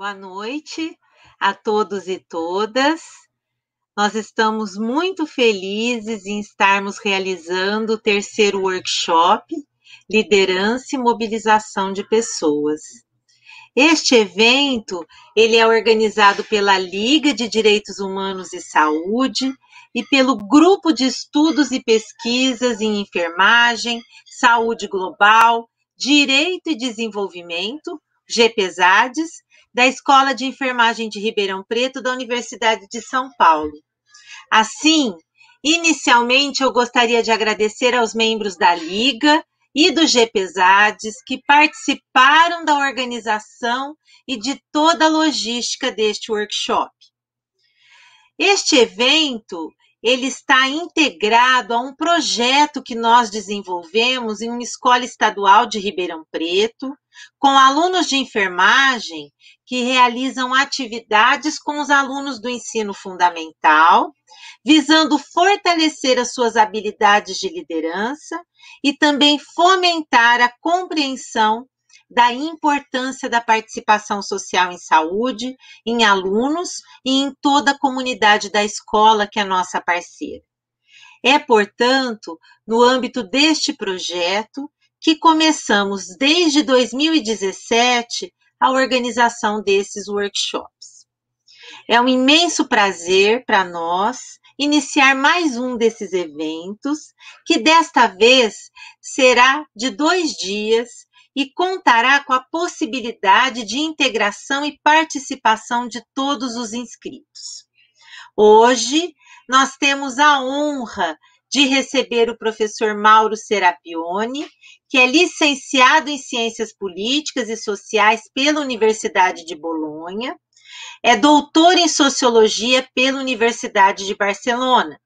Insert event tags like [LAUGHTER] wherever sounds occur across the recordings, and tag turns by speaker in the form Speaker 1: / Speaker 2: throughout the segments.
Speaker 1: Boa noite a todos e todas. Nós estamos muito felizes em estarmos realizando o terceiro workshop Liderança e Mobilização de Pessoas. Este evento, ele é organizado pela Liga de Direitos Humanos e Saúde e pelo Grupo de Estudos e Pesquisas em Enfermagem, Saúde Global, Direito e Desenvolvimento, GPSADES, da Escola de Enfermagem de Ribeirão Preto da Universidade de São Paulo. Assim, inicialmente eu gostaria de agradecer aos membros da Liga e do GPSADES que participaram da organização e de toda a logística deste workshop. Este evento ele está integrado a um projeto que nós desenvolvemos em uma escola estadual de Ribeirão Preto, com alunos de enfermagem que realizam atividades com os alunos do ensino fundamental, visando fortalecer as suas habilidades de liderança e também fomentar a compreensão da importância da participação social em saúde, em alunos e em toda a comunidade da escola que é nossa parceira. É, portanto, no âmbito deste projeto que começamos desde 2017 a organização desses workshops. É um imenso prazer para nós iniciar mais um desses eventos, que desta vez será de dois dias e contará com a possibilidade de integração e participação de todos os inscritos. Hoje, nós temos a honra de receber o professor Mauro Serapione, que é licenciado em Ciências Políticas e Sociais pela Universidade de Bolonha, é doutor em Sociologia pela Universidade de Barcelona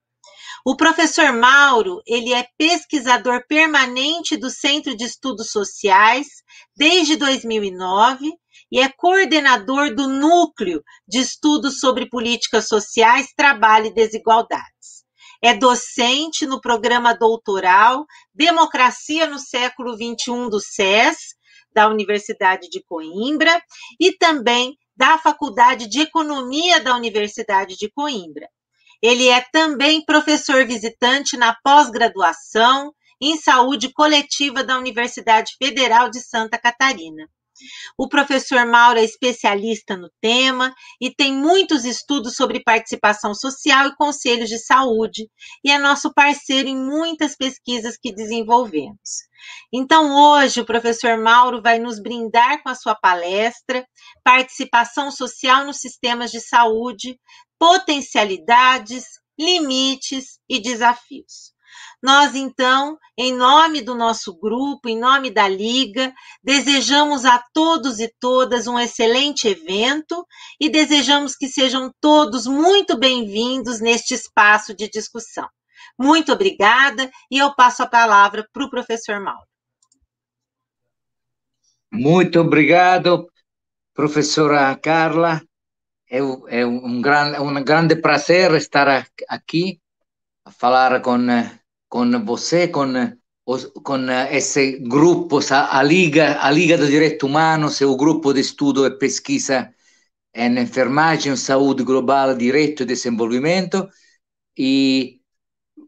Speaker 1: o professor Mauro, ele é pesquisador permanente do Centro de Estudos Sociais desde 2009 e é coordenador do Núcleo de Estudos sobre Políticas Sociais, Trabalho e Desigualdades. É docente no programa doutoral Democracia no Século XXI do SES, da Universidade de Coimbra, e também da Faculdade de Economia da Universidade de Coimbra. Ele é também professor visitante na pós-graduação em saúde coletiva da Universidade Federal de Santa Catarina. O professor Mauro é especialista no tema e tem muitos estudos sobre participação social e conselhos de saúde, e é nosso parceiro em muitas pesquisas que desenvolvemos. Então, hoje, o professor Mauro vai nos brindar com a sua palestra Participação Social nos Sistemas de Saúde, potencialidades, limites e desafios. Nós, então, em nome do nosso grupo, em nome da Liga, desejamos a todos e todas um excelente evento e desejamos que sejam todos muito bem-vindos neste espaço de discussão. Muito obrigada e eu passo a palavra para o professor Mauro.
Speaker 2: Muito obrigado, professora Carla. É, é, um, grande, é um grande prazer estar aqui a falar com, com você, com, com esse grupo, a Liga, a Liga do Direito Humano, seu grupo de estudo e pesquisa em enfermagem, saúde global, direito e desenvolvimento. E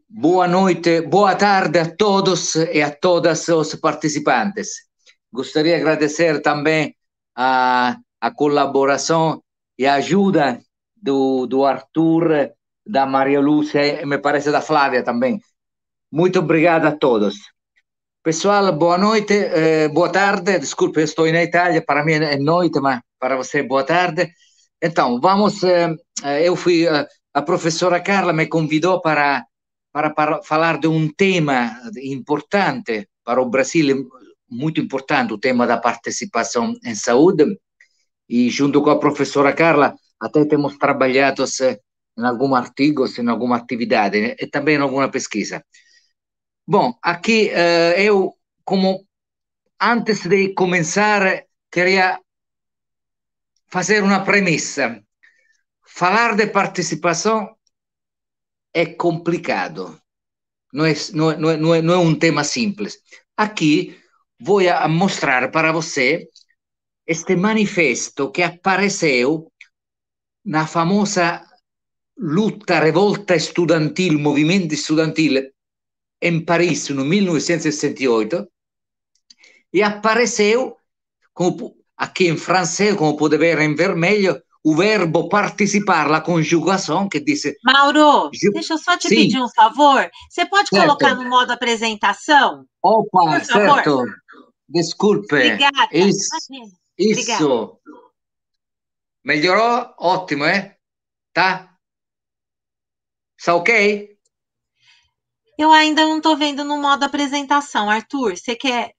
Speaker 2: boa noite, boa tarde a todos e a todas os participantes. Gostaria de agradecer também a, a colaboração e a ajuda do, do Arthur, da Maria Lúcia e me parece da Flávia também. Muito obrigado a todos. Pessoal, boa noite, eh, boa tarde. Desculpe, estou na Itália, para mim é noite, mas para você é boa tarde. Então, vamos. Eh, eh, eu fui. Eh, a professora Carla me convidou para, para, para falar de um tema importante para o Brasil, muito importante, o tema da participação em saúde e junto com a professora Carla até temos trabalhado em algum artigo, em alguma atividade né? e também em alguma pesquisa. Bom, aqui eh, eu, como antes de começar, queria fazer uma premissa. Falar de participação é complicado, não é, não, é, não, é, não é, é um tema simples. Aqui vou mostrar para você este manifesto que apareceu na famosa luta, revolta estudantil, movimento estudantil em Paris, no 1968, e apareceu, como, aqui em francês, como pode ver em vermelho, o verbo participar, a conjugação que disse.
Speaker 1: Mauro, deixa eu só te Sim. pedir um favor. Você pode certo. colocar no modo apresentação?
Speaker 2: Opa, Por certo. Desculpe. Obrigada. Isso. Isso. Obrigada. Melhorou? Ótimo, é? Tá?
Speaker 1: Está ok? Eu ainda não estou vendo no modo apresentação. Arthur, você quer.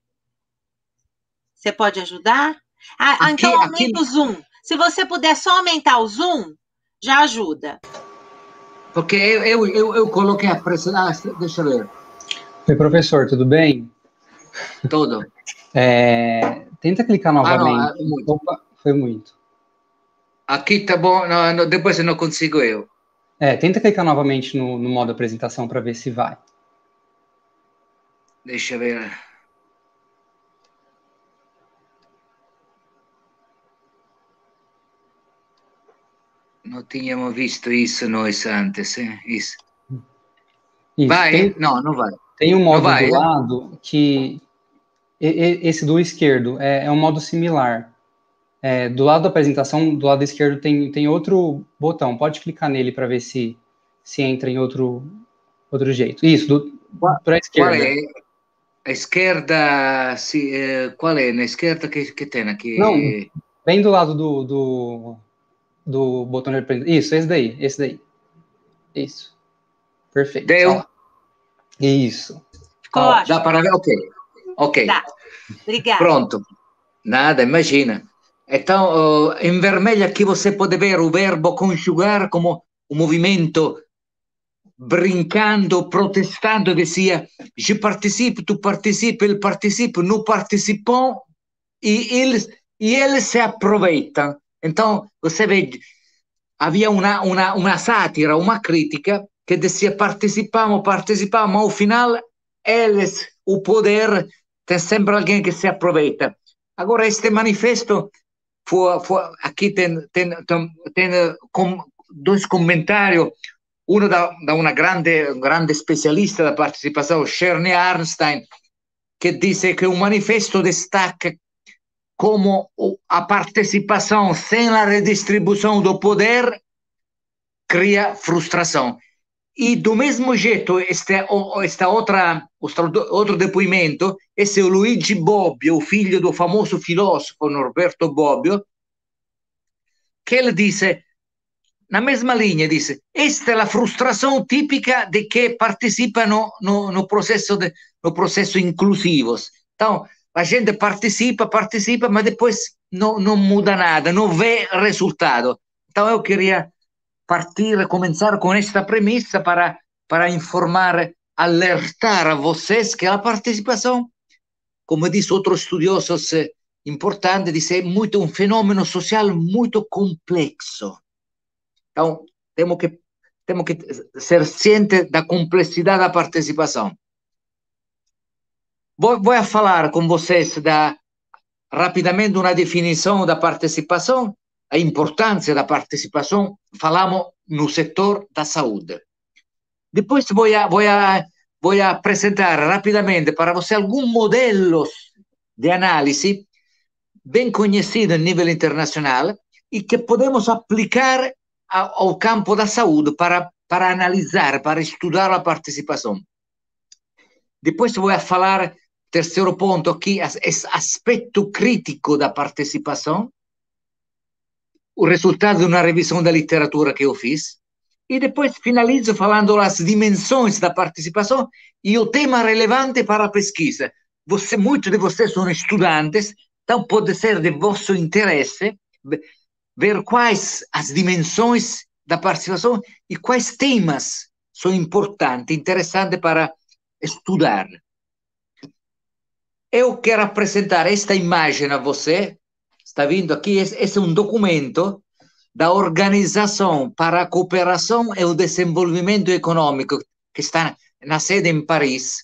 Speaker 1: Você pode ajudar? Ah, aqui, então aumenta aqui... o zoom. Se você puder só aumentar o zoom, já ajuda.
Speaker 3: Porque eu, eu, eu, eu coloquei a apresentação. Ah, deixa eu ler. Oi, professor, tudo bem? Tudo. É, Tenta clicar novamente. Ah, não, muito. Ah, Opa, foi muito.
Speaker 2: Aqui tá bom, não, não, depois eu não consigo eu.
Speaker 3: É, tenta clicar novamente no, no modo apresentação para ver se vai.
Speaker 2: Deixa eu ver. Não tínhamos visto isso nós antes, hein? Isso. isso. Vai? Tem, não, não vai. Tem um modo vai, do lado
Speaker 3: é? que, esse do esquerdo é, é um modo similar. É, do lado da apresentação, do lado esquerdo tem, tem outro botão. Pode clicar nele para ver se se entra em outro outro jeito. Isso, para a esquerda. Qual é?
Speaker 2: A esquerda, se, eh, qual é? Na esquerda que, que tem aqui? Não,
Speaker 3: bem do lado do, do, do botão de apresentação. Isso, esse daí, esse daí. Isso. Perfeito. Deu? Isso. Ficou, dá para ver?
Speaker 2: Ok. Ok. Tá. Obrigada. Pronto. Nada, imagina. Então, em vermelho aqui você pode ver o verbo conjugar como um movimento brincando, protestando, dizia je participe, tu participe, ele participe, nous participons, e eles, e eles se aproveitam. Então, você vê, havia uma, uma, uma sátira, uma crítica que dizia participamos, participamos, ao final eles, o poder, tem sempre alguém que se aproveita. Agora, este manifesto, foi, foi, aqui tem, tem, tem, tem com, dois comentários, um da, da uma grande, grande especialista da participação, Sherney Arnstein, que diz que o manifesto destaca como a participação sem a redistribuição do poder cria frustração. E do mesmo jeito, esta, outra, outro depoimento, esse é o Luigi Bobbio, filho do famoso filósofo Norberto Bobbio, que ele disse, na mesma linha, disse, esta é a frustração típica de que participam no, no, no processo, de, no processo inclusivo. Então, a gente participa, participa, mas depois não, não muda nada, não vê resultado. Então, eu queria partir, começar com esta premissa para, para informar, alertar a vocês que a participação, como diz outros estudiosos importantes, diz, é muito, um fenômeno social muito complexo. Então, temos que, temos que ser cientes da complexidade da participação. Vou, vou falar com vocês da, rapidamente uma definição da participação a importância da participação, falamos no setor da saúde. Depois vou, vou, vou apresentar rapidamente para você alguns modelos de análise bem conhecidos a nível internacional e que podemos aplicar ao campo da saúde para, para analisar, para estudar a participação. Depois vou falar, terceiro ponto aqui, aspecto crítico da participação, o resultado de uma revisão da literatura que eu fiz. E depois finalizo falando as dimensões da participação e o tema relevante para a pesquisa. Você, muitos de vocês são estudantes, então pode ser de vosso interesse ver quais as dimensões da participação e quais temas são importantes, interessantes para estudar. Eu quero apresentar esta imagem a você, Está vindo aqui, esse é um documento da Organização para a Cooperação e o Desenvolvimento Econômico, que está na sede em Paris.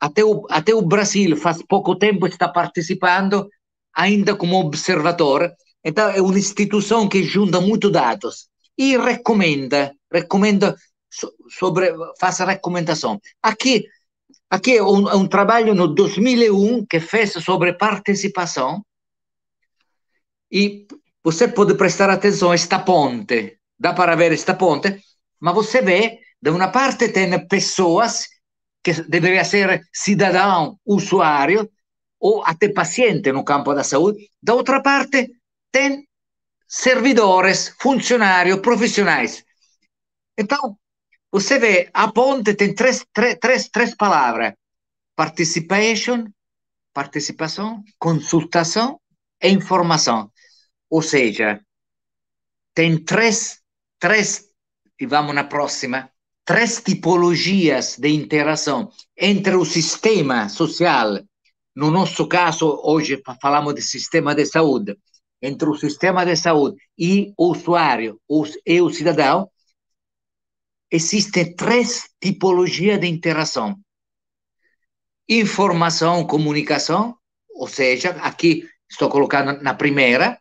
Speaker 2: Até o, até o Brasil, faz pouco tempo, está participando, ainda como observador. Então, é uma instituição que junta muitos dados e recomenda, recomenda sobre, faz recomendação. Aqui, aqui é um, é um trabalho no 2001 que fez sobre participação e você pode prestar atenção a esta ponte. Dá para ver esta ponte? Mas você vê, de uma parte tem pessoas que deveria ser cidadão, usuário, ou até paciente no campo da saúde. Da outra parte tem servidores, funcionários, profissionais. Então, você vê, a ponte tem três, três, três, três palavras. Participation, participação, consultação e informação. Ou seja, tem três, três, e vamos na próxima, três tipologias de interação entre o sistema social, no nosso caso, hoje falamos de sistema de saúde, entre o sistema de saúde e o usuário e o cidadão, existem três tipologias de interação. Informação, comunicação, ou seja, aqui estou colocando na primeira,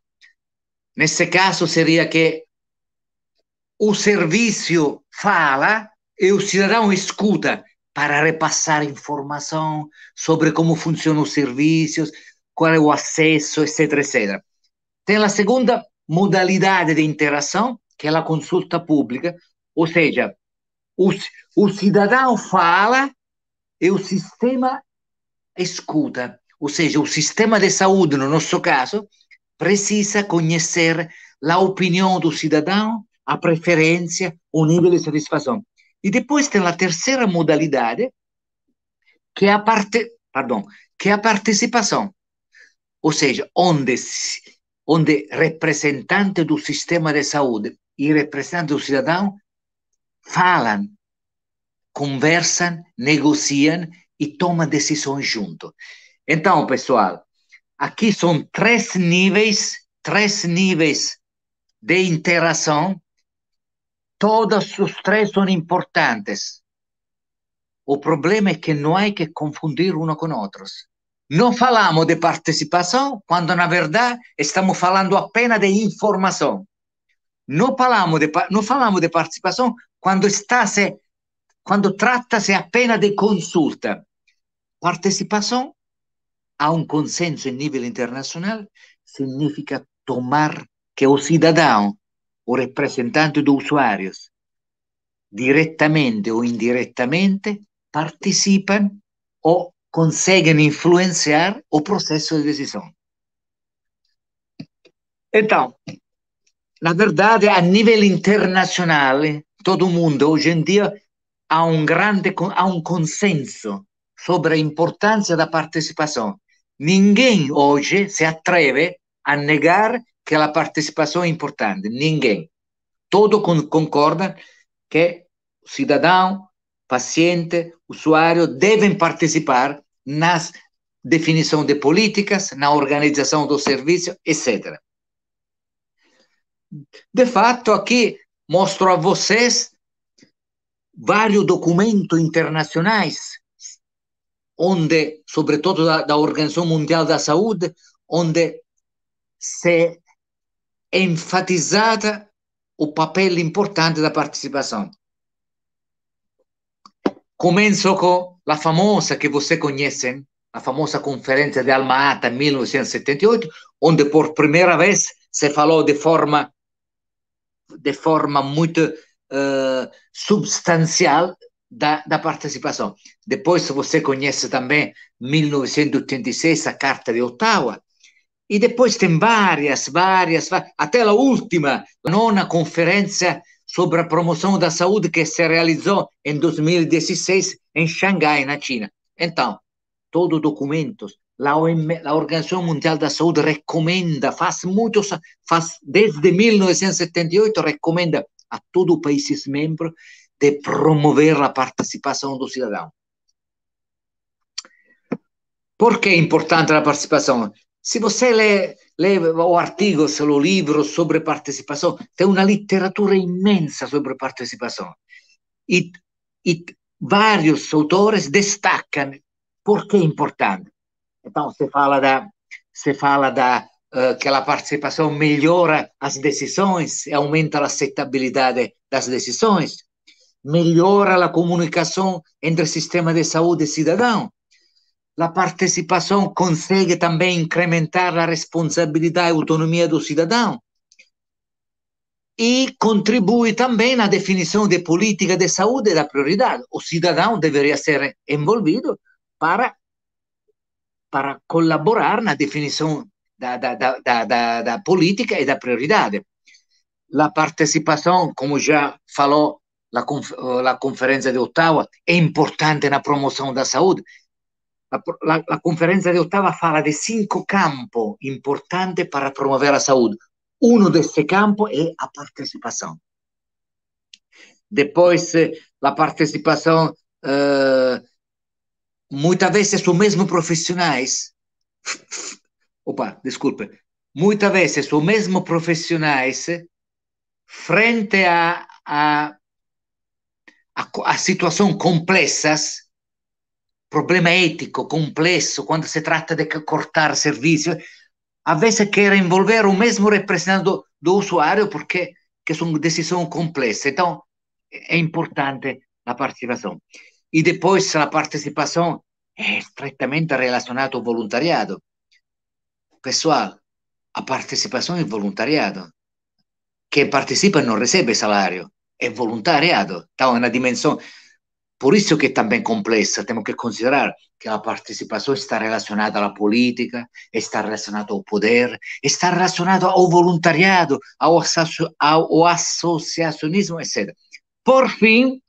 Speaker 2: Nesse caso, seria que o serviço fala e o cidadão escuta para repassar informação sobre como funcionam os serviços, qual é o acesso, etc, etc. Tem a segunda modalidade de interação, que é a consulta pública, ou seja, o, o cidadão fala e o sistema escuta. Ou seja, o sistema de saúde, no nosso caso, precisa conhecer a opinião do cidadão, a preferência, o nível de satisfação. E depois tem a terceira modalidade, que é a, parte, pardon, que é a participação, ou seja, onde, onde representante do sistema de saúde e representante do cidadão falam, conversam, negociam e tomam decisões juntos. Então, pessoal, Aqui são três níveis, três níveis de interação. Todos os três são importantes. O problema é que não há que confundir um com outros. Não falamos de participação, quando na verdade estamos falando apenas de informação. Não falamos de, não falamos de participação quando quando trata-se apenas de consulta. Participação a un consenso a livello internazionale significa tomar che o cidadão o rappresentante de usuari direttamente o indirettamente participan o conseguono influenciar o processo di decisione. Então, na verdade, a nível internacional, todo mundo hoje em dia há um grande há um consenso sobre a importância da participação. Ninguém hoje se atreve a negar que a participação é importante. Ninguém. Todo concorda que o cidadão, paciente, usuário devem participar nas definição de políticas, na organização do serviço, etc. De fato, aqui mostro a vocês vários documentos internacionais onde, sobretudo da, da Organização Mundial da Saúde, onde se é enfatizada o papel importante da participação. Começo com a famosa que você conhece, a famosa conferência de Alma-Ata, em 1978, onde por primeira vez se falou de forma de forma muito uh, substancial da, da participação. Depois você conhece também 1986, a Carta de Ottawa, e depois tem várias, várias, até a última, a nona conferência sobre a promoção da saúde que se realizou em 2016 em Xangai, na China. Então, todo documento, a, OM, a Organização Mundial da Saúde recomenda, faz muitos, faz desde 1978, recomenda a todo os países membros de promover a participação do cidadão. Por que é importante a participação? Se você lê, lê o artigo, o livro sobre participação, tem uma literatura imensa sobre participação. E, e vários autores destacam por que é importante. Então, se fala da, se fala da uh, que a participação melhora as decisões, aumenta a aceitabilidade das decisões, melhora a comunicação entre sistema de saúde e cidadão. A participação consegue também incrementar a responsabilidade e autonomia do cidadão. E contribui também na definição de política de saúde da prioridade. O cidadão deveria ser envolvido para, para colaborar na definição da, da, da, da, da política e da prioridade. A participação, como já falou a, conf, eh, a Conferência de Ottawa é importante na promoção da saúde. A, Conferência de Ottawa fala de cinco campos importantes para promover a saúde. Um desses campos é a participação. Depois, a participação, uh, eh, muitas vezes, são mesmo profissionais. Opa, desculpe. Muitas vezes, são mesmo profissionais, frente a, a a, a situação complexas, problema ético complexo, quando se trata de cortar serviço, às vezes quer envolver o mesmo representante do, do usuário, porque que são decisões complexas. Então, é importante a participação. E depois, a participação é estretamente relacionada ao voluntariado. Pessoal, a participação é voluntariado. Quem participa não recebe salário é voluntariado. Então, é uma dimensão. Por isso que é também complexa, temos que considerar que a participação está relacionada à política, está relacionada ao poder, está relacionada ao voluntariado, ao, associo, ao associacionismo, etc. Por fim,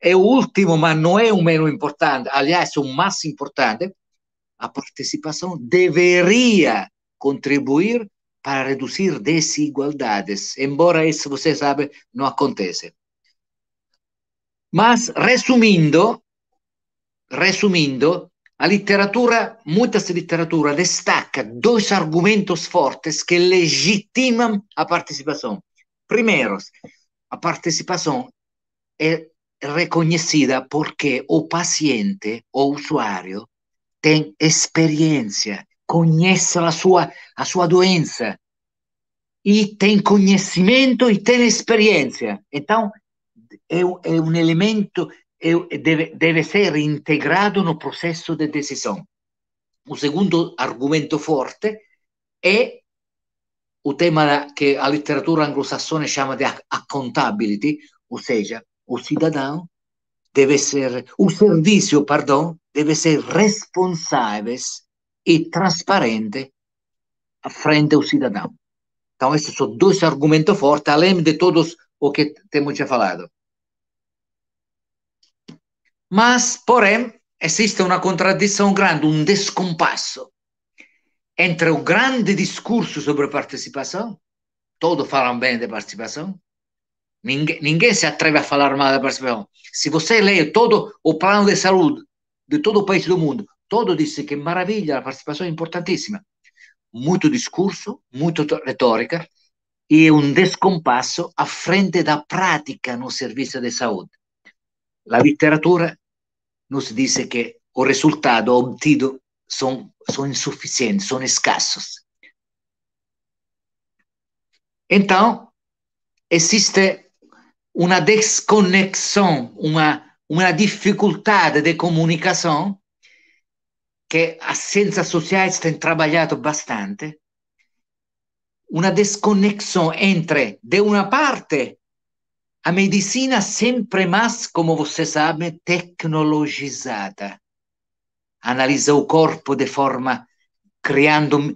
Speaker 2: é o último, mas não é o menos importante, aliás, é o mais importante, a participação deveria contribuir para reduzir desigualdades, embora isso, você sabe, não aconteça. Mas, resumindo, resumindo, a literatura, muitas literatura, destaca dois argumentos fortes que legitimam a participação. Primeiro, a participação é reconhecida porque o paciente ou usuário tem experiência conheça a sua, a sua doença e tem conhecimento e tem experiência. Então, é, um, é um elemento, é, deve, deve ser integrado no processo de decisão. O segundo argumento forte é o tema que a literatura anglosassone chama de accountability, ou seja, o cidadão deve ser, o serviço, perdão, deve ser responsável e transparente frente ao cidadão. Então, esses são dois argumentos fortes, além de todos o que temos já falado. Mas, porém, existe uma contradição grande, um descompasso entre o grande discurso sobre participação, todos falam bem de participação, ninguém, ninguém se atreve a falar mal da participação. Se você lê todo o plano de saúde de todo o país do mundo, Todo disse che Maraviglia, la partecipazione è importantissima. Molto discorso, molto retorica e un descompasso a frente da pratica no servizio di saúde. La letteratura nos dice che o resultado obtido sono son insuficientes, son escassos. Então, existe una desconexione, una, uma dificuldade de comunicação che ah, senza sociais tem travagliato bastante, una desconexão entre, de una parte, a medicina sempre mais, como você sabe, tecnologizada. Analisa o corpo de forma creando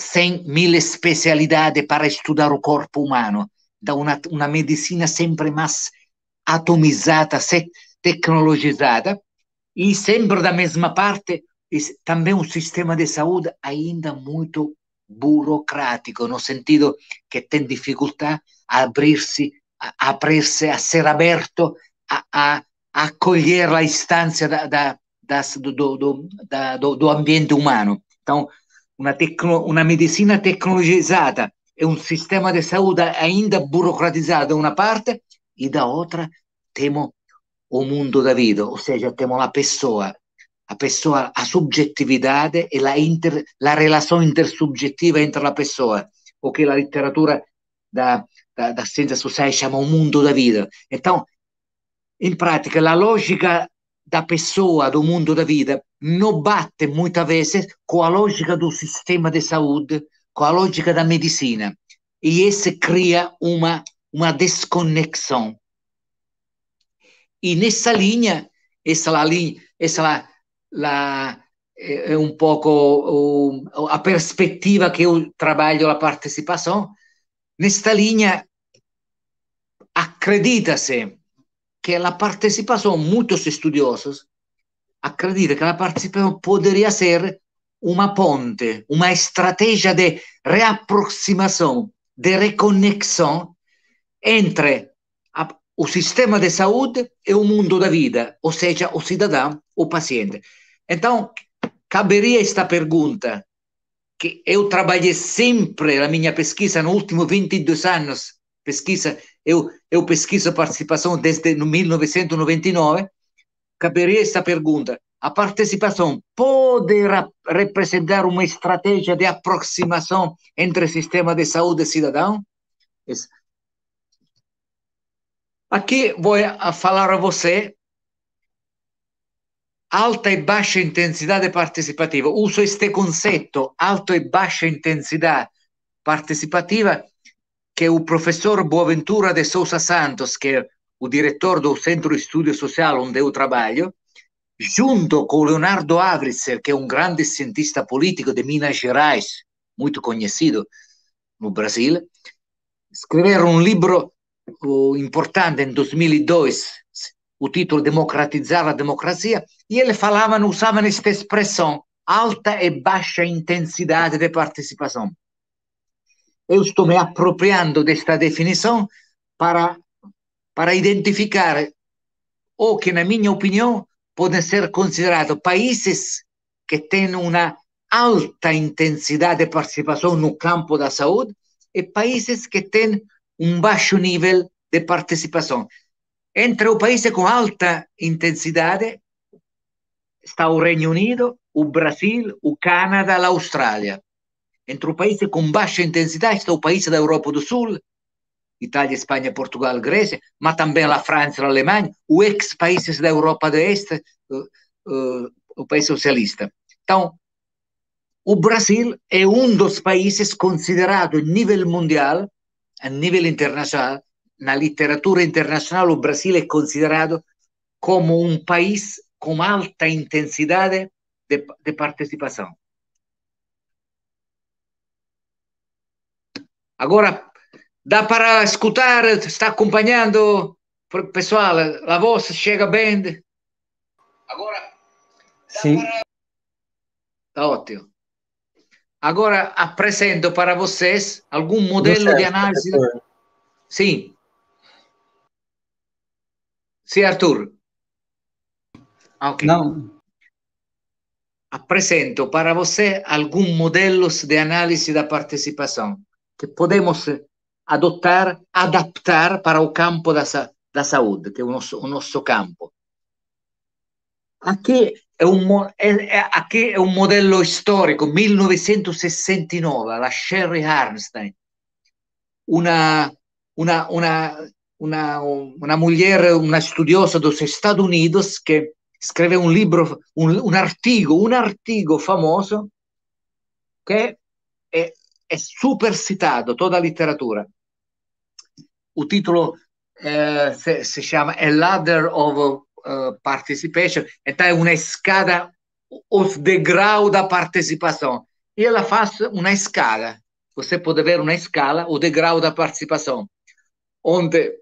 Speaker 2: 100.000 mil especialidades para estudar o corpo umano da una, uma medicina sempre atomizzata atomizada, tecnologizzata e sempre da mesma parte também um sistema de saúde ainda muito burocrático, no sentido que tem dificuldade a abrir-se, a abrir-se, a ser aberto, a, a, a acolher a instância da, da, das, do, do, da, do, do, ambiente humano. Então, uma, tecno, uma medicina tecnologizada e um sistema de saúde ainda burocratizado uma parte e da outra temos o mundo da vida, ou seja, temos a pessoa a pessoa, a subjetividade e a, inter, a relação intersubjetiva entre a pessoa, o que a literatura da, da, da ciência social chama o mundo da vida. Então, em prática, a lógica da pessoa, do mundo da vida, não bate muitas vezes com a lógica do sistema de saúde, com a lógica da medicina. E esse cria uma, uma desconexão. E nessa linha, essa lá, linha, essa lá la, è un poco um, a perspectiva que eu trabalho a participação, oh, nesta linea acredita-se que a participação, oh, muitos estudiosos acredita que a participação oh, potrebbe essere una ponte, una strategia di reapproximazione, di reconexão entre o sistema de saúde e é o mundo da vida, ou seja, o cidadão, o paciente. Então, caberia esta pergunta, que eu trabalhei sempre na minha pesquisa, nos últimos 22 anos, pesquisa, eu, eu pesquiso participação desde 1999, caberia esta pergunta, a participação pode representar uma estratégia de aproximação entre sistema de saúde e cidadão? Essa Aqui vou eh, falar a você alta e baixa intensidade participativa. Uso este conceito, alta e baixa intensidade participativa que o professor Boaventura de Souza Santos, que é o diretor do Centro de Estudo Social onde eu trabalho, junto com o Leonardo Avritzer, que é um grande cientista político de Minas Gerais, muito conhecido no Brasil, escreveram um livro importante em 2002, o título Democratizar a Democracia, e ele falavam usava esta expressão, alta e baixa intensidade de participação. Eu estou me apropriando desta definição para, para identificar o que, na minha opinião, podem ser considerados países que têm uma alta intensidade de participação no campo da saúde e países que têm um baixo nível de participação. Entre o país com alta intensidade está o Reino Unido, o Brasil, o Canadá, a Austrália. Entre o país com baixa intensidade está o país da Europa do Sul, Itália, Espanha, Portugal, Grécia, mas também a França, a Alemanha, os ex-países da Europa do Oeste, o país eh, eh, socialista. Então, o Brasil é um dos países considerado, nível mundial, a nível internacional, na literatura internacional, o Brasil é considerado como um país com alta intensidade de, de participação. Agora, dá para escutar? Está acompanhando? Pessoal, a voz chega bem? Agora. Sim. Para... Tá ótimo. Agora apresento para vocês algum modelo certo, de análise. Professor. Sim. Sim, Arthur. Ok. Ah, okay. Não. Apresento para você algum modelos de análise da participação que podemos eh, adotar, adaptar para o campo da, da saúde, que é o nosso, o nosso campo. Aqui è un, è, è, è un, modello storico, 1969, la Sherry Arnstein, una, una, una, una, una mujer, una studiosa degli Stati Uniti che scrive un libro, un, un articolo, un articolo famoso che è, è super citato, tutta la letteratura. Il titolo eh, si, si chiama A Ladder of Eh, participation, então é uma escada, os degrau da participação. E ela faz uma escala, você pode ver uma escala, o degrau da participação, onde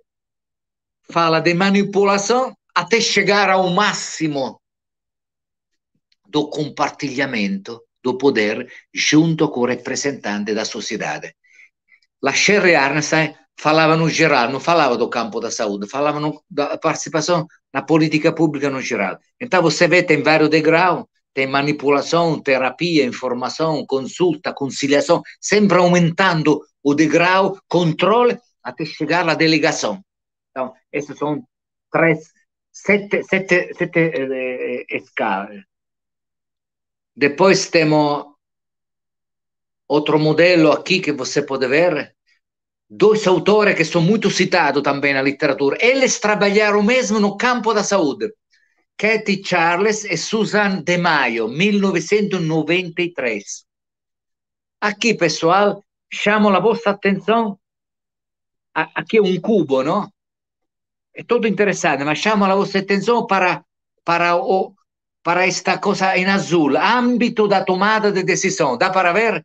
Speaker 2: fala de manipulação até chegar ao máximo do compartilhamento do poder junto com o representante da sociedade. La Sherry Arnstein falava no geral, não falava do campo da saúde, falava da participação na política pública no geral. Então você vê, tem vários degraus, tem manipulação, terapia, informação, consulta, conciliação, sempre aumentando o degrau, controle, até chegar à delegação. Então, esses são três, sete, sete, sete eh, escalas. Depois temos outro modelo aqui que você pode ver, dois autores que são muito citados também na literatura. Eles trabalharam mesmo no campo da saúde. Kathy Charles e Susan De Maio, 1993. Aqui, pessoal, chamo a vossa atenção. Aqui é um cubo, não? É tudo interessante, mas chamo a vossa atenção para, para, para esta coisa em azul, âmbito da tomada de decisão. Dá para ver?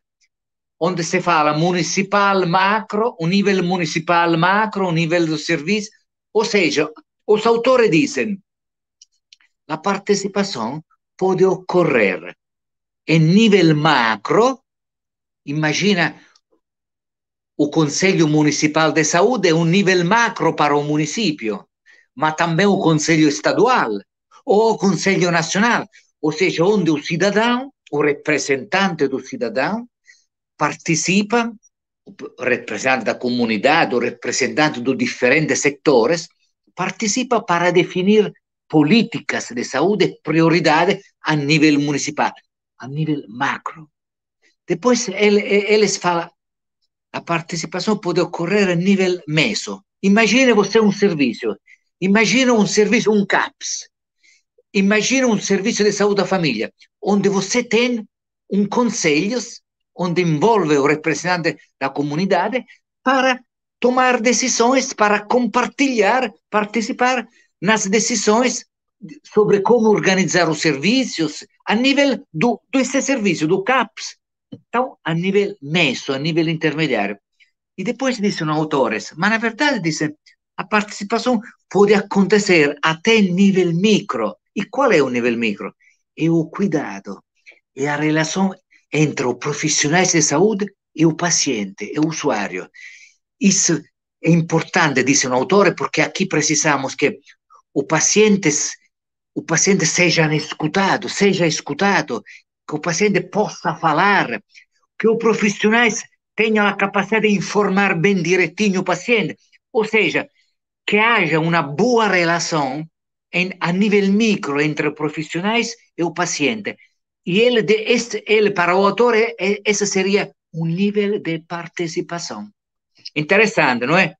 Speaker 2: onde se fala municipal macro, o nível municipal macro, o nível do serviço. Ou seja, os autores dizem a participação pode ocorrer em nível macro. Imagina o Conselho Municipal de Saúde é um nível macro para o município, mas também o Conselho Estadual ou o Conselho Nacional, ou seja, onde o cidadão, o representante do cidadão, participa representante da comunidade ou representante dos diferentes setores, participa para definir políticas de saúde prioridade a nível municipal, a nível macro. Depois ele, eles falam, a participação pode ocorrer a nível meso. Imagina você um serviço, imagina um serviço, um CAPS, imagina um serviço de saúde à família, onde você tem um conselhos onde envolve o representante da comunidade para tomar decisões, para compartilhar, participar nas decisões sobre como organizar os serviços a nível do, desse serviço, do CAPS. Então, a nível meso, a nível intermediário. E depois dizem autores, mas na verdade dizem, a participação pode acontecer até nível micro. E qual é o nível micro? É o cuidado, é a relação entre os profissionais de saúde e o paciente, e o usuário. Isso é importante, disse um autor, porque aqui precisamos que o paciente, o paciente seja escutado, seja escutado, que o paciente possa falar, que os profissionais tenham a capacidade de informar bem direitinho o paciente, ou seja, que haja uma boa relação em, a nível micro entre profissionais e o paciente. E ele, este, ele, para o autor, é, é, esse seria um nível de participação. Interessante, não é?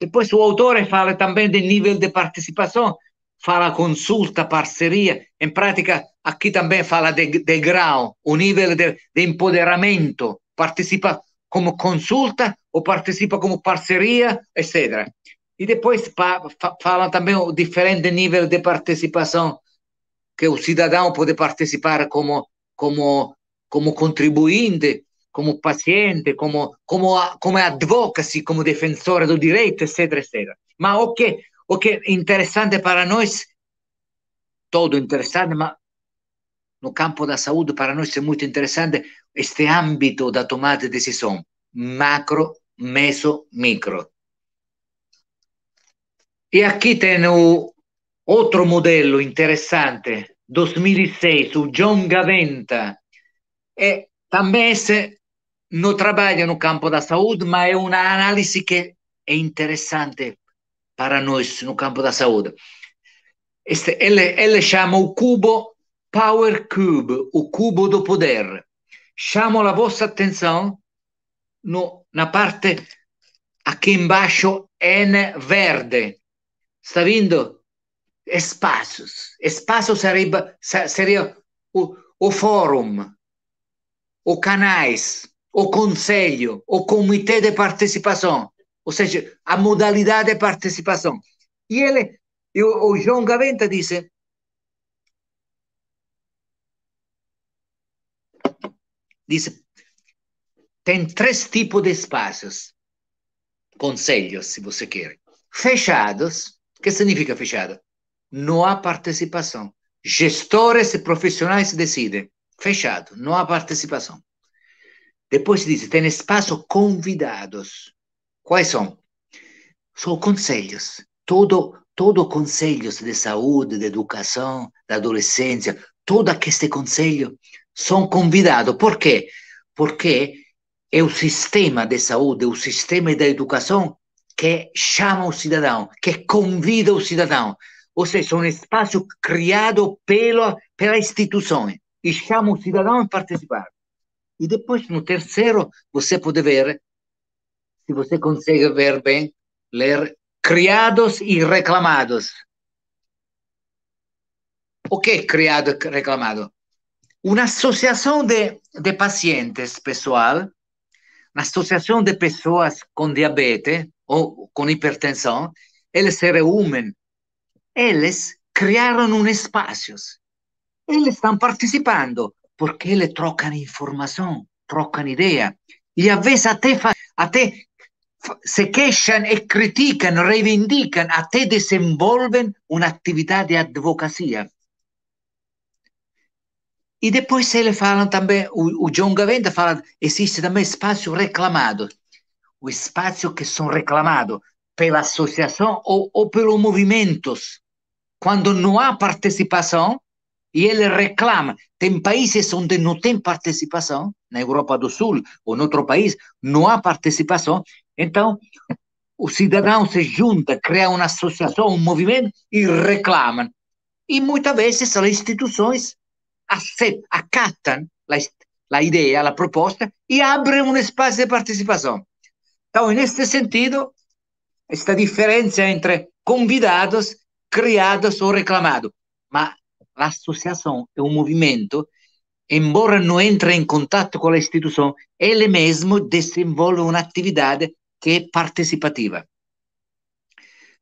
Speaker 2: Depois o autor fala também de nível de participação, fala consulta, parceria, em prática aqui também fala de, de grau, o nível de, de empoderamento, participa como consulta ou participa como parceria, etc. E depois fa, fala também o diferente nível de participação que o cidadão pode participar como, como, como contribuinte, como paciente, como, como, como advocacy, como defensor do direito, etc, etc. Mas o que, o que é interessante para nós, todo interessante, mas no campo da saúde, para nós é muito interessante este âmbito da tomada de decisão, macro, meso, micro. E aqui tem o outro modelo interessante 2006 su John Gaventa e também non trabalha no campo da saúde, mas é uma análise que é interessante para nós no campo da saúde. Este, ele, ele chama o cubo Power Cube, o cubo do poder. Chamo la vostra attenzione no, na parte aqui embaixo N verde. Está vindo? espaços. Espaço seria, seria o, o fórum, o canais, o conselho, o comitê de participação, ou seja, a modalidade de participação. E ele, o, o João Gaventa disse, disse, tem três tipos de espaços, conselhos, se você quer. Fechados, que significa fechado? não há participação. Gestores e profissionais decidem. Fechado, não há participação. Depois diz, tem espaço convidados. Quais são? São conselhos. Todo, todo conselhos de saúde, de educação, da adolescência, todo aquele conselho são convidados. Por quê? Porque é o sistema de saúde, é o sistema da educação que chama o cidadão, que convida o cidadão ou seja, um espaço criado pela, pela instituição e chama o cidadão a participar. E depois, no terceiro, você pode ver, se você consegue ver bem, ler criados e reclamados. O que é criado e reclamado? Uma associação de, de pacientes, pessoal, uma associação de pessoas com diabetes ou com hipertensão, eles se reúnem eles criaram um espaço. Eles estão participando porque eles trocam informação, trocam ideia. E às vezes até, até se queixam e criticam, reivindicam, até desenvolvem uma atividade de advocacia. E depois eles falam também, o, o John Gavenda fala, existe também espaço reclamado. O espaço que são reclamados pela associação ou, ou pelos movimentos quando não há participação, e ele reclama. Tem países onde não tem participação, na Europa do Sul ou em outro país, não há participação. Então, o cidadão se junta, cria uma associação, um movimento e reclamam. E muitas vezes as instituições aceitam, acatam a, a ideia, a proposta e abrem um espaço de participação. Então, neste sentido, esta diferença entre convidados criado, sou reclamado. Mas a associação é um movimento, embora não entre em contato com a instituição, ele mesmo desenvolve uma atividade que é participativa.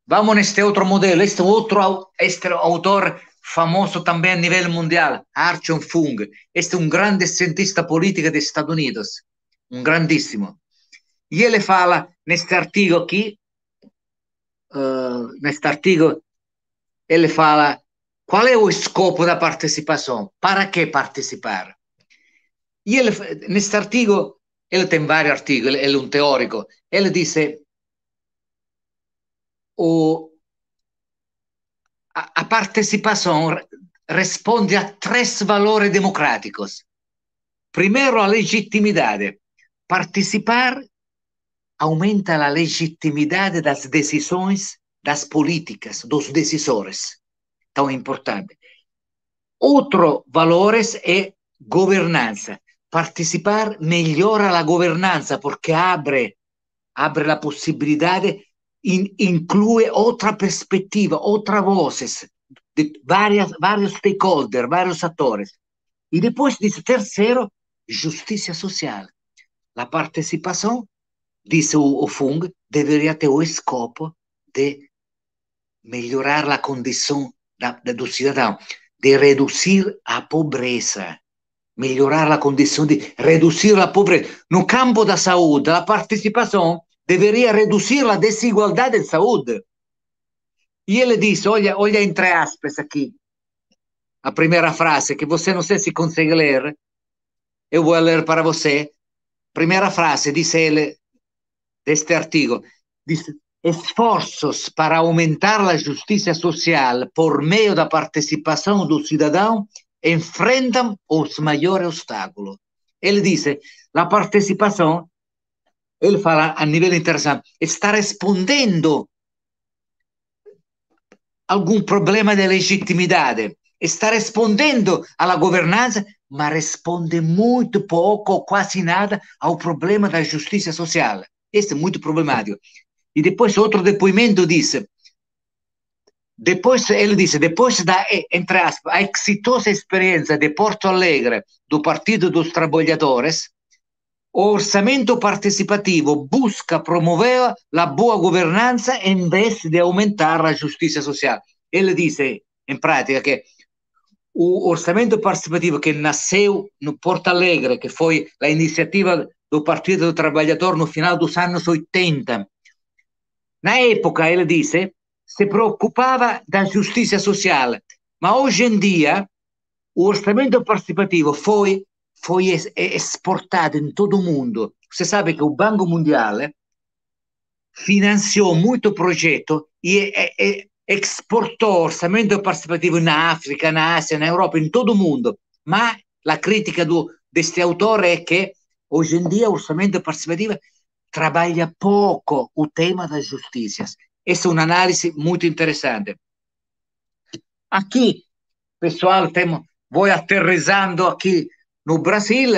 Speaker 2: Vamos neste outro modelo, este outro este autor famoso também a nível mundial, Archon Fung. Este é um grande cientista político dos Estados Unidos, um grandíssimo. E ele fala neste artigo aqui, uh, neste artigo ele fala qual é o escopo da participação? Para que participar? E ele, neste artigo, ele tem vários artigos, ele é um teórico, ele diz a, a participação responde a três valores democráticos. Primeiro, a legitimidade. Participar aumenta a legitimidade das decisões das políticas, dos decisores. tão importante. Outro valor é governança. Participar melhora a governança porque abre abre a possibilidade in, inclui outra perspectiva, outras vozes, de várias, vários stakeholders, vários atores. E depois diz terceiro, justiça social. A participação, diz o, o FUNG, deveria ter o escopo de melhorar a condição da, da, do cidadão, de reduzir a pobreza, melhorar a condição de reduzir a pobreza. No campo da saúde, a participação deveria reduzir a desigualdade de saúde. E ele diz, olha, olha entre aspas aqui, a primeira frase, que você não sei se consegue ler, eu vou ler para você. Primeira frase, diz ele, deste artigo, diz, esforços para aumentar a justiça social por meio da participação do cidadão enfrentam os maiores obstáculos. Ele diz, a participação, ele fala a nível interessante, está respondendo a algum problema de legitimidade, está respondendo à governança, mas responde muito pouco, quase nada, ao problema da justiça social. Esse é muito problemático. E depois outro depoimento disse, depois ele disse, depois da, entre aspas, a exitosa experiência de Porto Alegre do Partido dos Trabalhadores, o orçamento participativo busca promover a boa governança em vez de aumentar a justiça social. Ele disse, em prática, que o orçamento participativo que nasceu no Porto Alegre, que foi a iniciativa do Partido do Trabalhador no final dos anos 80, Na época, ele disse, se preoccupava da justiça social, mas hoje em dia o orçamento participativo foi, foi exportado em todo o mundo. Você sabe que o Banco Mundial financiou muito projeto e, e, e exportou orçamento participativo na África, na Ásia, na Europa, in tutto il mondo. Ma la critica di questo autore è che oggi in dia orçamento participativo trabalha pouco o tema das justiças. Essa é uma análise muito interessante. Aqui, pessoal, temos, voi aterrizando aqui no Brasil,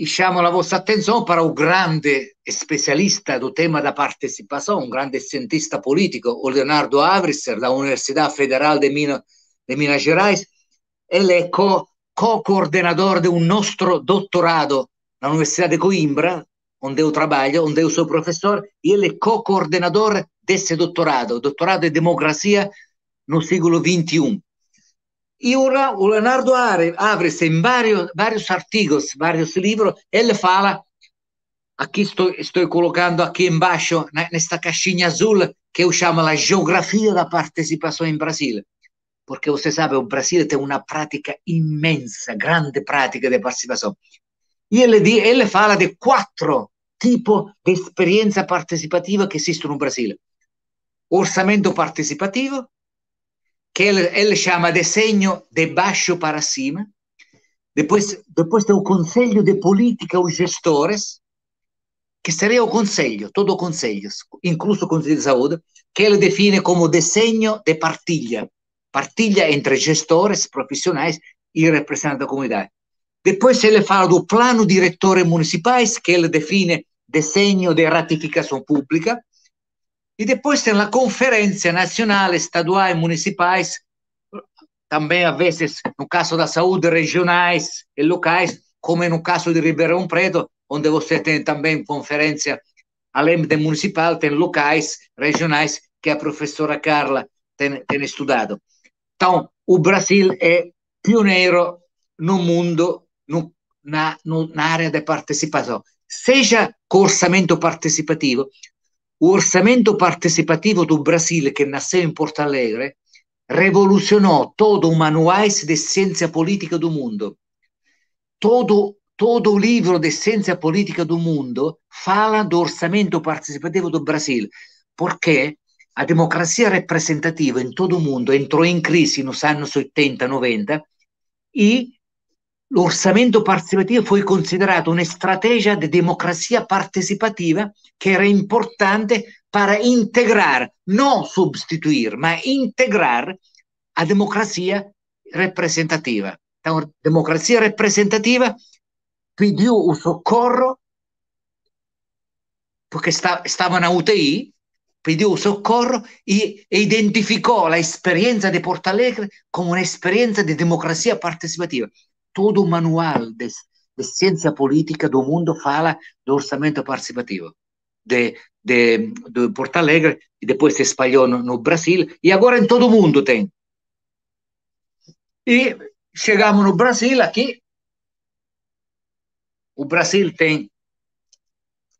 Speaker 2: e chamo a vossa atenção para o grande especialista do tema da participação, um grande cientista político, o Leonardo Avrisser, da Universidade Federal de Minas, de Minas Gerais. Ele é co-coordenador co de um nosso doutorado na Universidade de Coimbra, onde eu trabalho, onde eu sou professor, e ele é co-coordenador desse doutorado, doutorado de democracia no século XXI. E ora o Leonardo Aves, em vários, vários artigos, vários livros, ele fala, aqui estou, estou colocando aqui embaixo, nesta caixinha azul, que eu chamo a geografia da participação em Brasil. Porque você sabe, o Brasil tem uma prática imensa, grande prática de participação. E ele, ele fala de quatro tipos de experiência partecipativa que existem no Brasil. Orçamento participativo, que ele, chama de desenho de baixo para cima. Depois, depois tem o Conselho de Política aos Gestores, que seria o conselho, todo conselho, incluso o conselho de saúde, que ele define como desenho de partilha, partilha entre gestores profissionais e representantes da comunidade. Depois ele fala do plano diretor municipais, que ele define desenho de ratificação pública. E depois tem a Conferência Nacional, Estadual e Municipais, também, às vezes, no caso da saúde, regionais e locais, como no caso de Ribeirão Preto, onde você tem também conferência, além de municipal, tem locais, regionais, que a professora Carla tem, tem estudado. Então, o Brasil é pioneiro no mundo no, na, no, na área da participação, seja com orçamento participativo. O orçamento participativo do Brasil, que nasceu em Porto Alegre, revolucionou todo o manuais de ciência política do mundo. Todo, todo o livro de ciência política do mundo fala do orçamento participativo do Brasil, porque a democracia representativa em todo o mundo entrou em crise nos anos 80, 90 e l'orsamento partecipativo fu considerato una strategia di democrazia partecipativa che era importante per integrar, non substituir, ma integrar a democrazia rappresentativa. Então, democrazia representativa pediu o socorro perché sta, stavano a UTI, pediu soccorso e, e identificò l'esperienza di Porto Alegre come un'esperienza di democrazia partecipativa. todo o manual de, de ciência política do mundo fala do orçamento participativo de, de, de Porto Alegre, e depois se espalhou no, no Brasil, e agora em todo o mundo tem. E chegamos no Brasil aqui, o Brasil tem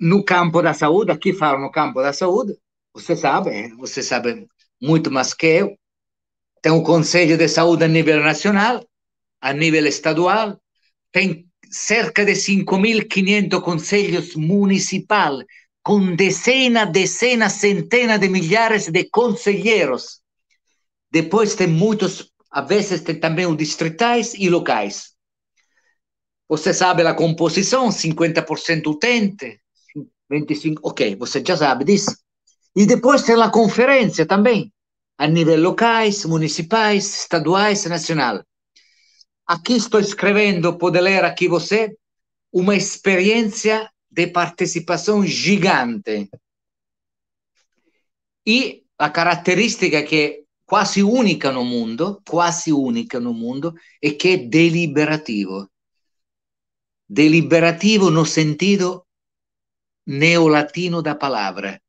Speaker 2: no campo da saúde, aqui fala no campo da saúde, você sabe, eh, você sabe muito mais que eu, tem o Conselho de Saúde a nível nacional, a nível estadual, tem cerca de 5.500 conselhos municipais, com dezenas, dezenas, centenas de milhares de conselheiros. Depois tem muitos, às vezes tem também os distritais e locais. Você sabe a composição, 50% utente, 25%, ok, você já sabe disso. E depois tem a conferência também, a nível locais, municipais, estaduais e nacional. Aqui estou escrevendo, pode ler aqui você, uma experiência de participação gigante. E a característica que é quasi unica no mundo, quasi unica no mundo, é che è deliberativo. Deliberativo no sentido neolatino da palavra,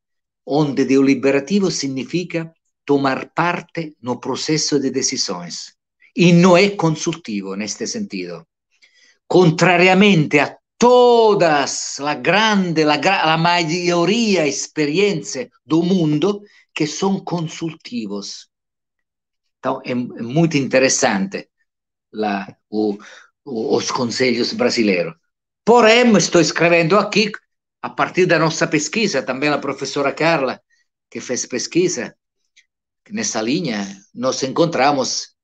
Speaker 2: onde deliberativo significa tomar parte no processo de decisões y no es consultivo en este sentido. Contrariamente a todas la grande, la, la mayoría experiencias do mundo que são consultivos. Então, é, muito interessante o, o, os conselhos brasileiros. Porém, estou escrevendo aqui, a partir da nossa pesquisa, também a professora Carla, que fez pesquisa nessa linha, nós encontramos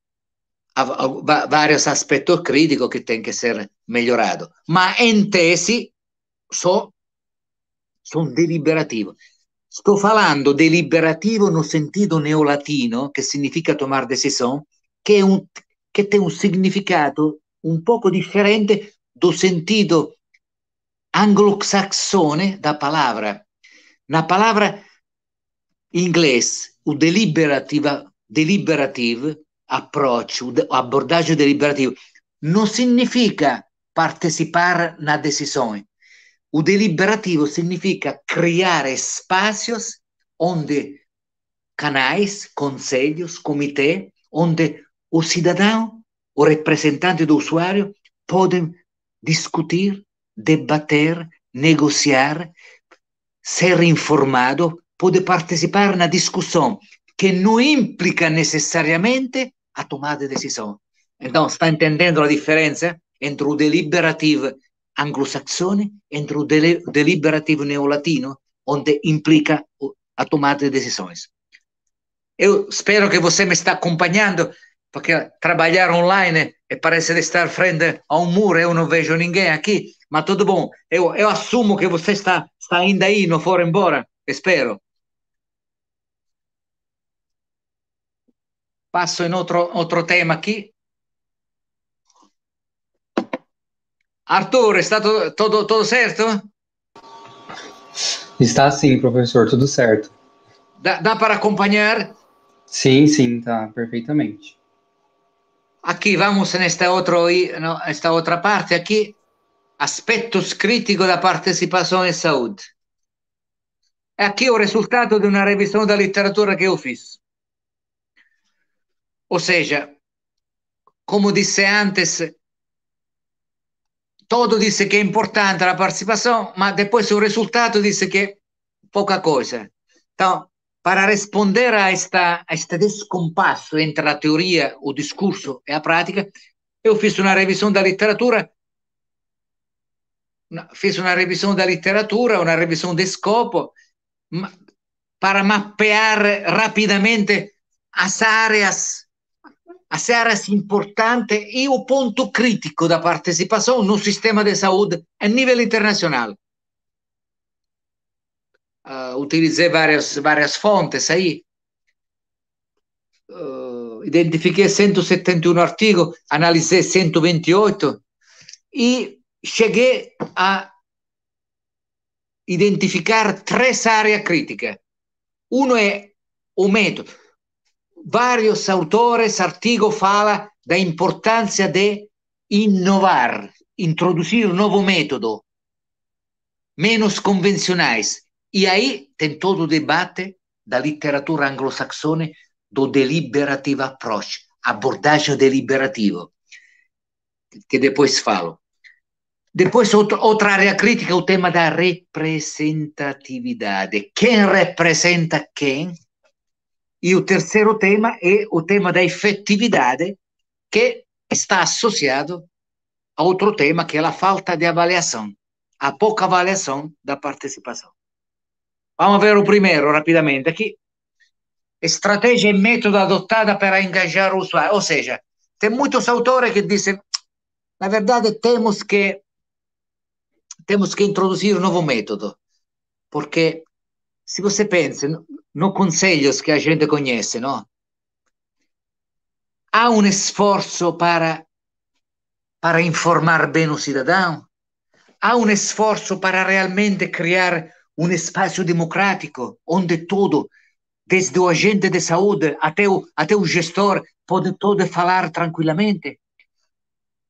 Speaker 2: varios aspectos críticos que tienen que ser mejorados. Ma en tesi son, son deliberativo. Sto parlando deliberativo no sentido neolatino, che significa tomar decision, che, un, che tem un significato un poco differente do sentido anglosassone da palavra. Na palavra inglese, o deliberativa, deliberative, approach, abordagem deliberativo, não significa participar na decisão. O deliberativo significa criar espaços onde canais, conselhos, comitês, onde o cidadão, o representante do usuário, pode discutir, debater, negociar, ser informado, pode participar na discussão, que não implica necessariamente a tomar decisão. Então, está entendendo a diferença entre o deliberativo anglo-saxone e entre o dele, deliberativo neolatino, onde implica a tomada de decisões. Eu espero que você me está acompanhando, porque trabalhar online é parece estar frente a um muro, eu não vejo ninguém aqui, mas tudo bom. Eu, eu assumo que você está, está ainda aí, não for embora, espero. Passo em outro outro tema aqui. Arthur, está tudo, tudo, tudo certo?
Speaker 3: Está sim, professor, tudo certo. Dá, dá para acompanhar? Sim, sim, tá perfeitamente.
Speaker 2: Aqui vamos nesta outra, nesta outra parte aqui, aspectos críticos da participação em saúde. Aqui o resultado de uma revisão da literatura que eu fiz. Ou seja, como disse antes, todo disse que é importante a participação, mas depois o resultado disse que é pouca coisa. Então, para responder a, esta, a este descompasso entre a teoria, o discurso e a prática, eu fiz uma revisão da literatura, fiz uma revisão da literatura, uma revisão de escopo, para mapear rapidamente as áreas a SERES importante e o ponto crítico da participação no sistema de saúde a nível internacional. Uh, utilizei várias, várias fontes aí, uh, identifiquei 171 artigos, analisei 128 e cheguei a identificar três áreas críticas. Um é o método vários autores, artigo fala da importância de inovar, introduzir novo método, menos convencionais. E aí tem todo o debate da literatura anglo-saxone do deliberative approach, abordagem deliberativa, que depois falo. Depois, outro, outra área crítica é o tema da representatividade. Quem representa quem e o terceiro tema é o tema da efetividade, que está associado a outro tema, que é a falta de avaliação, a pouca avaliação da participação. Vamos ver o primeiro, rapidamente, aqui. Estratégia e método adotada para engajar o usuário. Ou seja, tem muitos autores que dizem, na verdade, temos que temos que introduzir um novo método, porque se você pensa, no conselhos que a gente conhece, não? Há um esforço para, para informar bem o cidadão? Há um esforço para realmente criar um espaço democrático onde todo, desde o agente de saúde até o, até o gestor, pode todo falar tranquilamente?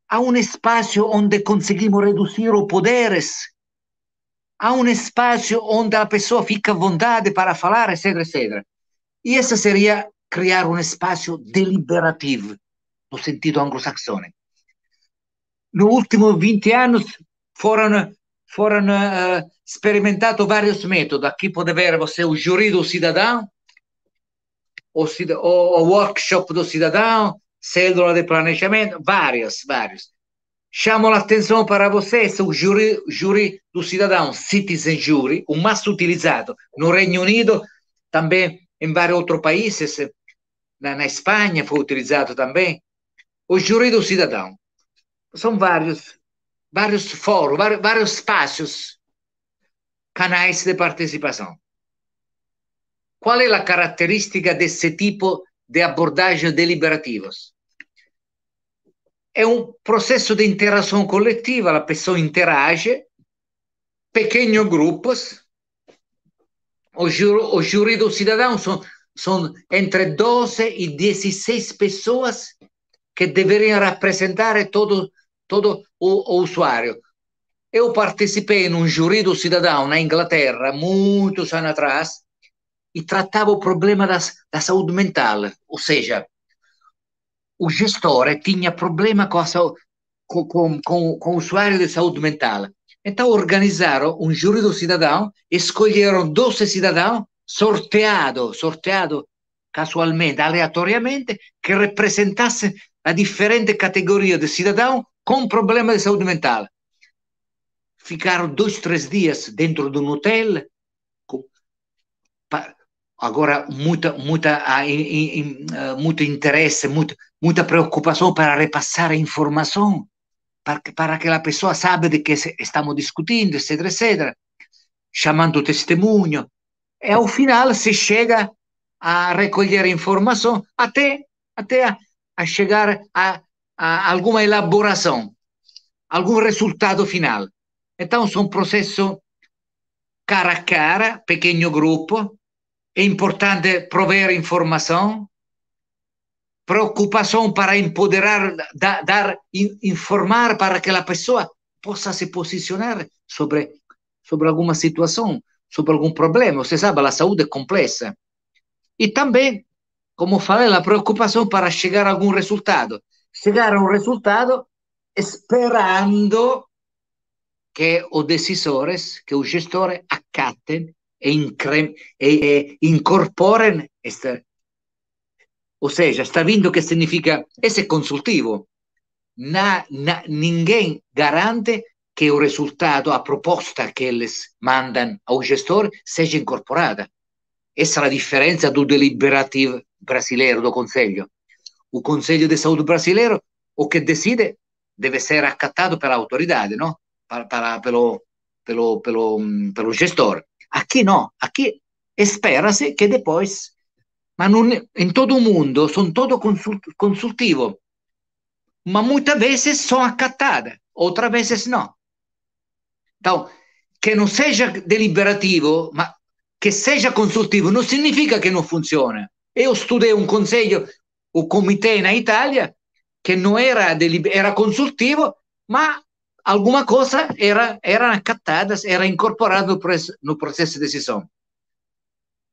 Speaker 2: Há um espaço onde conseguimos reduzir os poderes há um espaço onde a pessoa fica à vontade para falar, etc, etc. E essa seria criar um espaço deliberativo, no sentido anglo-saxone. Nos últimos 20 anos foram, foram uh, eh, experimentados vários métodos. Aqui pode ver você o júri do cidadão, o, o workshop do cidadão, célula de planejamento, vários, vários. Chamo l'attenzione per voi sul giuri, giuri do cidadão, citizen jury, o mais utilizado no Reino Unido, também em vários outros países, na, Espanha foi utilizado também, o júri do cidadão. São vários, vários fóruns, vários, espaços, canais de participação. Qual é a característica desse tipo de abordagem deliberativo é um processo de interação coletiva, a pessoa interage, pequenos grupos, o júri, o júri do cidadão são, são entre 12 e 16 pessoas que deveriam representar todo, todo o, o usuário. Eu participei num júri do cidadão na Inglaterra, muitos anos atrás, e tratava o problema das, da saúde mental, ou seja, o gestor tinha problema com, a, com, com, com o usuário de saúde mental. Então organizaram um júri do cidadão, escolheram 12 cidadãos sorteado, sorteado casualmente, aleatoriamente, que representasse a diferente categoria de cidadão com problema de saúde mental. Ficaram dois, três dias dentro de um hotel, agora muita, muita, ah, ah, muito interesse, muito, muita preocupação para repassar a informação, para, para que a pessoa saiba de que estamos discutindo, etc, etc, chamando testemunho. E ao final se chega a recolher informação até, até a, a chegar a, a alguma elaboração, algum resultado final. Então, são processos cara a cara, pequeno grupo, é importante prover informação, preocupação para empoderar, dar, informar para que a pessoa possa se posicionar sobre sobre alguma situação, sobre algum problema. Você sabe, a saúde é complexa. E também, como falei, a preocupação para chegar a algum resultado. Chegar a um resultado esperando que os decisores, que os gestores acatem e, e, e incorporem este, ou seja, está vindo que significa esse consultivo. Na, na, ninguém garante que o resultado, a proposta que eles mandam ao gestor, seja incorporada. Essa é a diferença do deliberativo brasileiro, do Conselho. O Conselho de Saúde brasileiro, o que decide, deve ser acatado pela autoridade, não? pelo, pelo, pelo, hum, pelo gestor. Aqui não, aqui espera-se que depois mas in tutto il mondo sono são todo consultivo, mas muitas vezes são acatadas, outras vezes não. Então, que não seja deliberativo, ma che sia consultivo non significa che non funziona. Io studiai un consiglio, un comitato in Italia che non era, era consultivo, ma alcuna cosa era, era accattata, era incorporata nel, processo di decisione.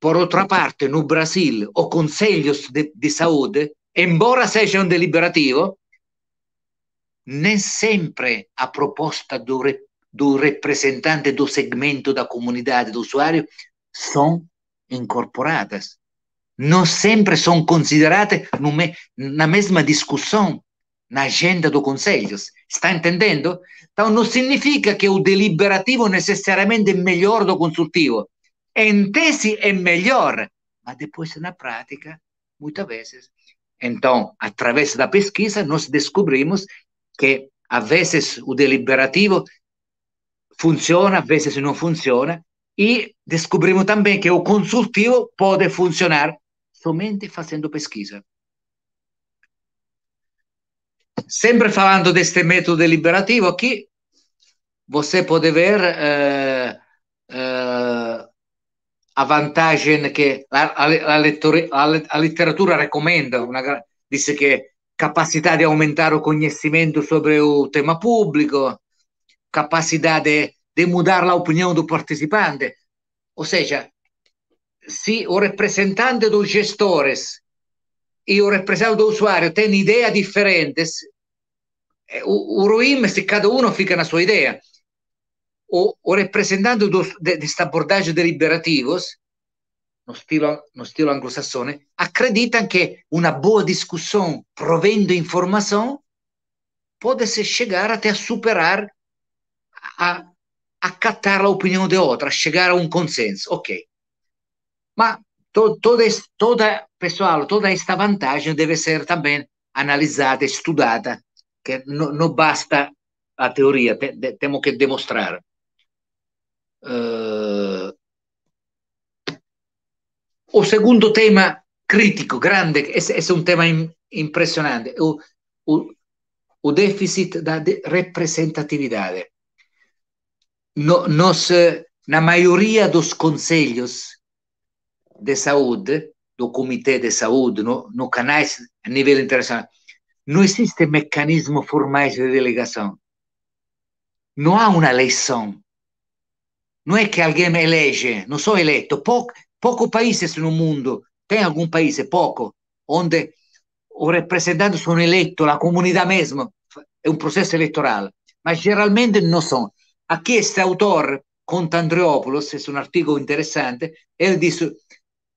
Speaker 2: Por outra parte, no Brasil, o conselhos de, de saúde, embora seja um deliberativo nem sempre a proposta do, do representante do segmento da comunidade do usuário são incorporadas. Não sempre são consideradas na mesma discussão na agenda do Conselho. Está entendendo? Então, não significa que o deliberativo necessariamente é melhor do consultivo em tese é melhor, mas depois na prática, muitas vezes. Então, através da pesquisa, nós descobrimos que, às vezes, o deliberativo funciona, às vezes não funciona, e descobrimos também que o consultivo pode funcionar somente fazendo pesquisa. Sempre falando deste método deliberativo, aqui você pode ver. Eh, Avantagen che la, la, lettore, la, la letteratura recomenda, una, dice che capacità di aumentare il conhecimento sobre o tema pubblico, capacità di de mudar l'opinione opinião do participante. Ou seja, cioè, se o rappresentante dos gestores e o rappresentante do usuário têm ideias diferentes, o, eh, ruim se cada um fica na sua ideia. o, o representante de, desta abordagem deliberativos, no estilo, no estilo anglo-sassone, acreditam que uma boa discussão, provendo informação, pode-se chegar até superar a acatar a opinião de outra, chegar a um consenso, ok. Mas to, toda, pessoal, toda esta vantagem deve ser também analisada, estudada, que não, basta a teoria, te, temos que demonstrar. Uh, o segundo tema crítico, grande, esse, esse é um tema in, impressionante, o, o, o déficit da de representatividade. No, nós, na maioria dos conselhos de saúde, do Comitê de Saúde, no, no canais a nível internacional, não existe mecanismo formais de delegação. Não há uma eleição não é que alguém me elege, não sou eleito. Pouco, pouco países no mundo, tem algum país, é pouco, onde o representante sono eleito, a comunidade mesmo é um processo eleitoral. Mas geralmente não A Aqui este autor, Conta Andreopoulos, é um artigo interessante, ele disse,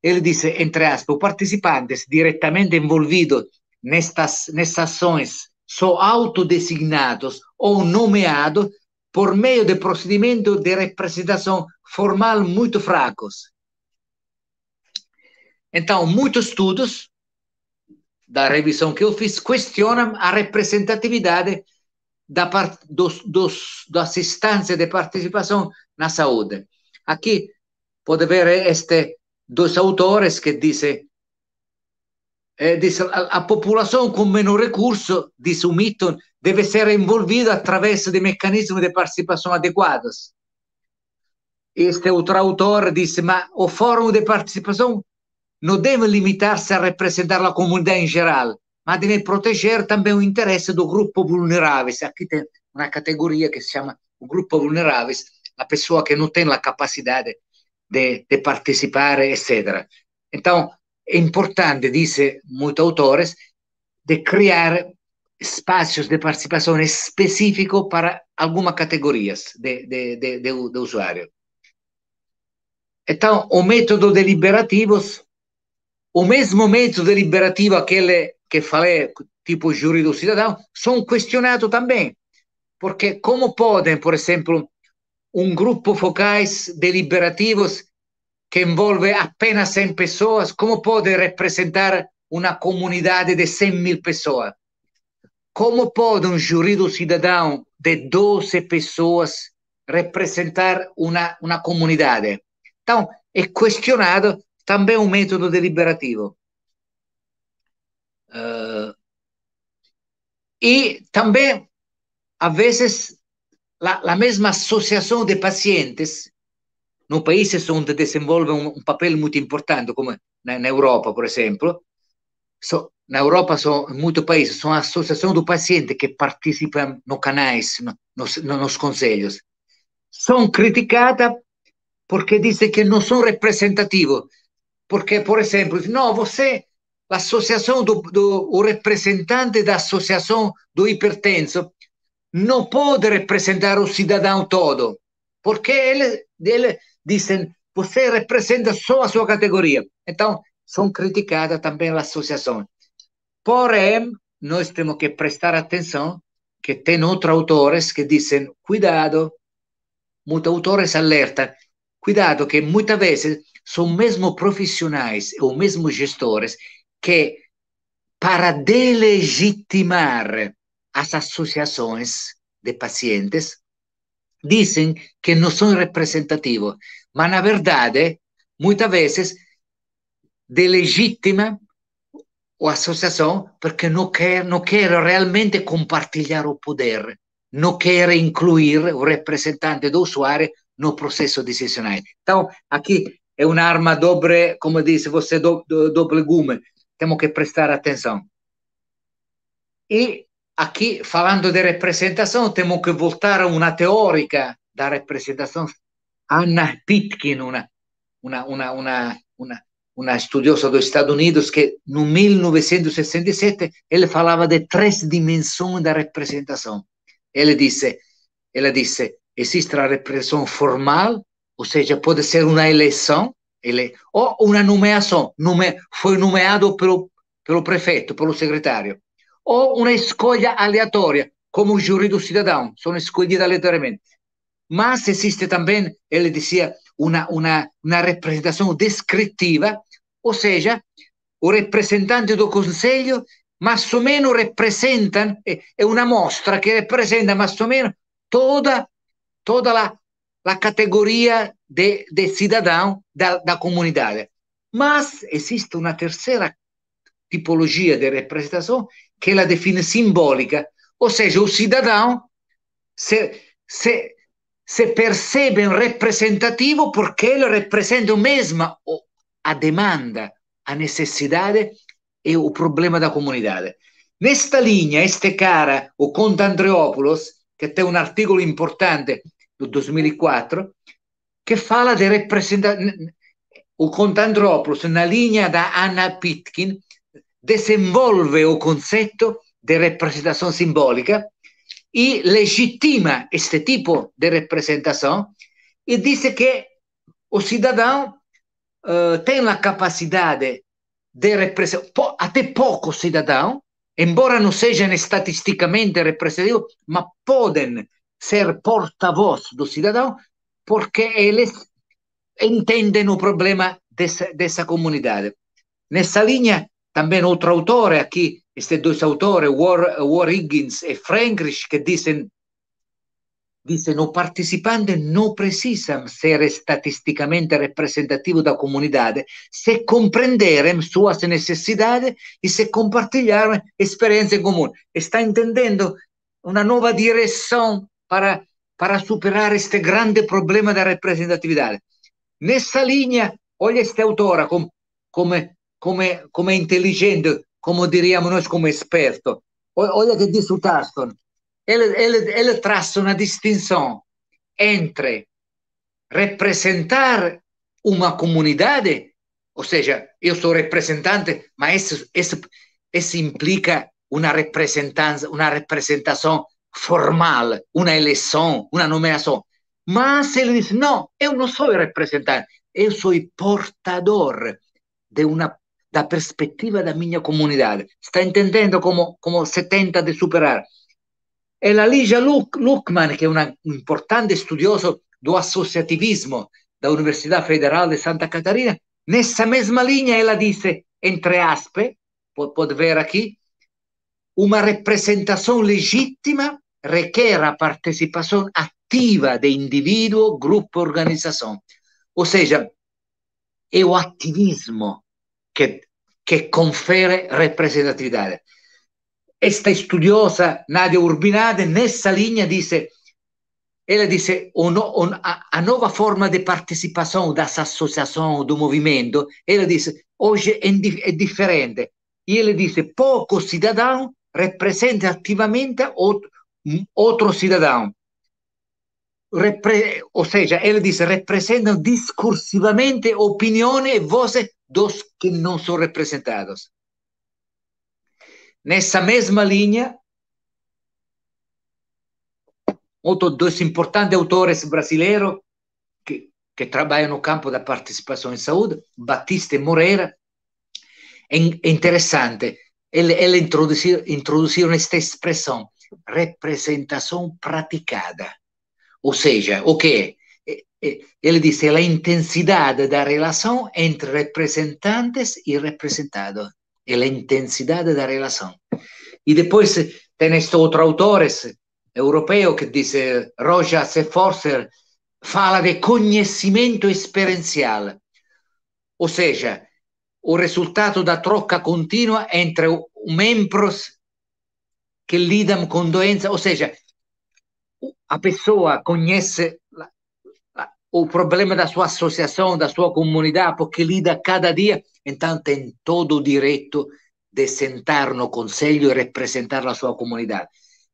Speaker 2: ele entre aspas, o diretamente envolvido nestas, nestas ações são autodesignados ou nomeados por meio de procedimentos de representação formal muito fracos. Então, muitos estudos da revisão que eu fiz questionam a representatividade da part, dos, dos, das instâncias de participação na saúde. Aqui pode ver este dois autores que dizem eh, a, a, população com menos recursos, diz o Mitton, deve ser envolvida através de mecanismos de participação adequados. Este outro autor disse, mas o fórum de participação não deve limitar-se a representar a comunidade em geral, mas deve proteger também o interesse do grupo vulnerável. Aqui tem uma categoria que se chama o grupo vulnerável, a pessoa que não tem a capacidade de, de participar, etc. Então, é importante, disse muitos autores, de criar espaços de participação específicos para algumas categorias de, de, de, de Então, o método deliberativo, o mesmo método deliberativo aquele que falei, tipo júri do cidadão, são questionados também. Porque como podem, por exemplo, um grupo focais deliberativos que envolve apenas 100 pessoas, como pode representar uma comunidade de 100 mil pessoas? Como pode um jurídico cidadão de 12 pessoas representar uma, uma comunidade? Então, é questionado também o método deliberativo. Uh, e também, às vezes, a mesma associação de pacientes no paese onde desenvolve um, um, papel muito importante, como na, na Europa, por exemplo, so, na Europa são muitos países, são associações do paciente que participam no canais, no, nos, nos conselhos. São criticadas porque dizem que não são representativos. Porque, por exemplo, não, você, l'associação do, do o representante da associação do hipertenso não pode representar o cidadão todo, porque ele, ele dizem você representa só a sua categoria. Então, são criticadas também as associações. Porém, nós temos que prestar atenção que tem outros autores que dizem cuidado, muitos autores alertam, cuidado que muitas vezes são mesmo profissionais ou mesmo gestores que para delegitimar as associações de pacientes dizem que não são representativos, mas na verdade, muitas vezes, delegitima a associação porque não quer, não quer realmente compartilhar o poder, não quer incluir o representante do usuário no processo decisional. Então, aqui é uma arma dobre, como disse você, do, do, doble gume. Temos que prestar atenção. E aqui, falando de representação, temos que voltar a uma teórica da representação, Anna Pitkin, uma, uma, uma, uma, uma, uma estudiosa dos Estados Unidos, que no 1967 ele falava de três dimensões da representação. Ele disse, ela disse, existe a representação formal, ou seja, pode ser uma eleição, ele, ou uma nomeação, nome, foi nomeado pelo, pelo prefeito, pelo secretário o una escolha aleatória, como o júri do cidadão, são escolhidas aleatoriamente. Mas existe também, ele dizia, uma, uma, representação descritiva, ou seja, o representante do conselho mais ou meno representa, é uma mostra que representa mais ou meno toda, toda a, categoria de, de cidadão da, da comunidade. Mas existe uma terceira tipologia de representação que ela define simbólica. Ou seja, o cidadão se, se, se percebe representativo porque ele representa mesmo a demanda, a necessidade e o problema da comunidade. Nesta linha, este cara, o Conte Andreopoulos, que tem um artigo importante do 2004, que fala de representação. O Conte Andreopoulos, na linha da Anna Pitkin, desenvolve o conceito de representação simbólica e legitima este tipo de representação e diz que o cidadão uh, tem a capacidade de representar, até pouco cidadão, embora não sejam estatisticamente representativos, mas podem ser porta-voz do cidadão porque eles entendem o problema dessa, dessa comunidade. Nessa linha, também outro autor eh, aqui, estes dois autores, War, War Higgins e Frankrish, que dizem, dizem o participante não precisa ser estatisticamente representativo da comunidade se compreenderem suas necessidades e se compartilharem experiência em comum. Está entendendo uma nova direção para, para superar este grande problema da representatividade. Nessa linha, olha este autora como, como come, come intelligente, come diríamos noi, come esperto. Olha que diz o Tarston. Ele, ele, ele traça uma distinção entre representar uma comunidade, ou seja, eu sou representante, mas isso, isso, isso implica uma representanza, uma representação formal, uma eleição, uma nomeação. Mas ele diz: não, eu não sou representante, eu sou portador de uma da perspectiva da minha comunidade. Está entendendo como, como se tenta de superar? E la Ligia Luc Luckman, che è é una, un importante studioso do associativismo da Università Federale di Santa Catarina, nessa mesma linha ela disse, entre aspas, pode ver aqui, uma representação legítima requer a participação ativa de indivíduo, grupo, organização. Ou seja, é o ativismo che, que confere representatividad. Esta studiosa Nadia Urbinade, nessa linea dice, ela dice, un, un, a, a, nova forma di partecipazione, das associações, do movimento, ela dice, hoje é, é diferente. E ela dice, poco cittadino rappresenta attivamente outro, outro cidadão. repre... ou seja, ele diz, representam discursivamente opinião e voz dos que não são representados. Nessa mesma linha, outro dos importantes autores brasileiros que, que trabalham no campo da participação em saúde, Batista Moreira, é interessante, ele, ele introduziu, introduziu esta expressão, representação praticada. Ou seja, o que Ele disse é a intensidade da relação entre representantes e representado. É a intensidade da relação. E depois tem este outro autor europeu que diz, Rojas e Forster, fala de conhecimento experiencial. Ou seja, o resultado da troca contínua entre membros que lidam com doença, ou seja, a pessoa conhece o problema da sua associação, da sua comunidade, porque lida cada dia, então tem todo o direito de sentar no conselho e representar a sua comunidade.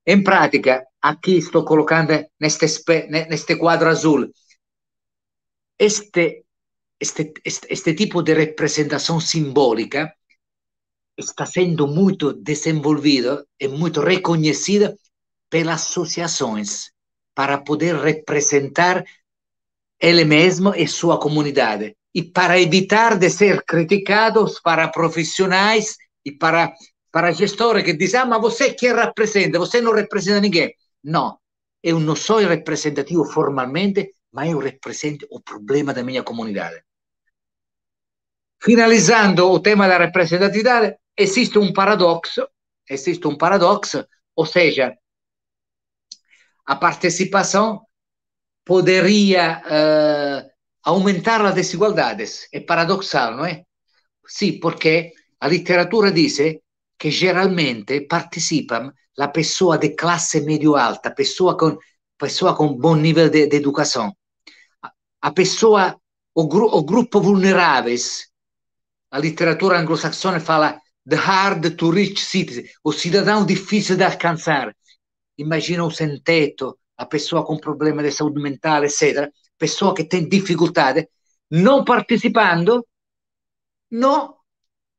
Speaker 2: Em prática, aqui estou colocando neste, neste quadro azul, este, este, este, este tipo de representação simbólica está sendo muito desenvolvido e muito reconhecida pelas associações para poder representar ele mesmo e sua comunidade e para evitar de ser criticados para profissionais e para para gestores que dizem ah mas você quem representa você não representa ninguém não eu não sou representativo formalmente mas eu represento o problema da minha comunidade finalizzando o tema da representatividade existe um paradoxo existe um paradoxo ou seja a participação poderia uh, eh, aumentar as desigualdades. É paradoxal, não é? Sim, porque a literatura diz que geralmente participam a pessoa de classe médio alta pessoa com, pessoa com bom nível de, de educação. A, a pessoa, o, gru, o grupo vulneráveis, a literatura anglo-saxona fala the hard to reach citizen, o cidadão difícil de alcançar imagina o sem teto, a pessoa com problema de saúde mental, etc., pessoa que tem dificuldade, não participando, não,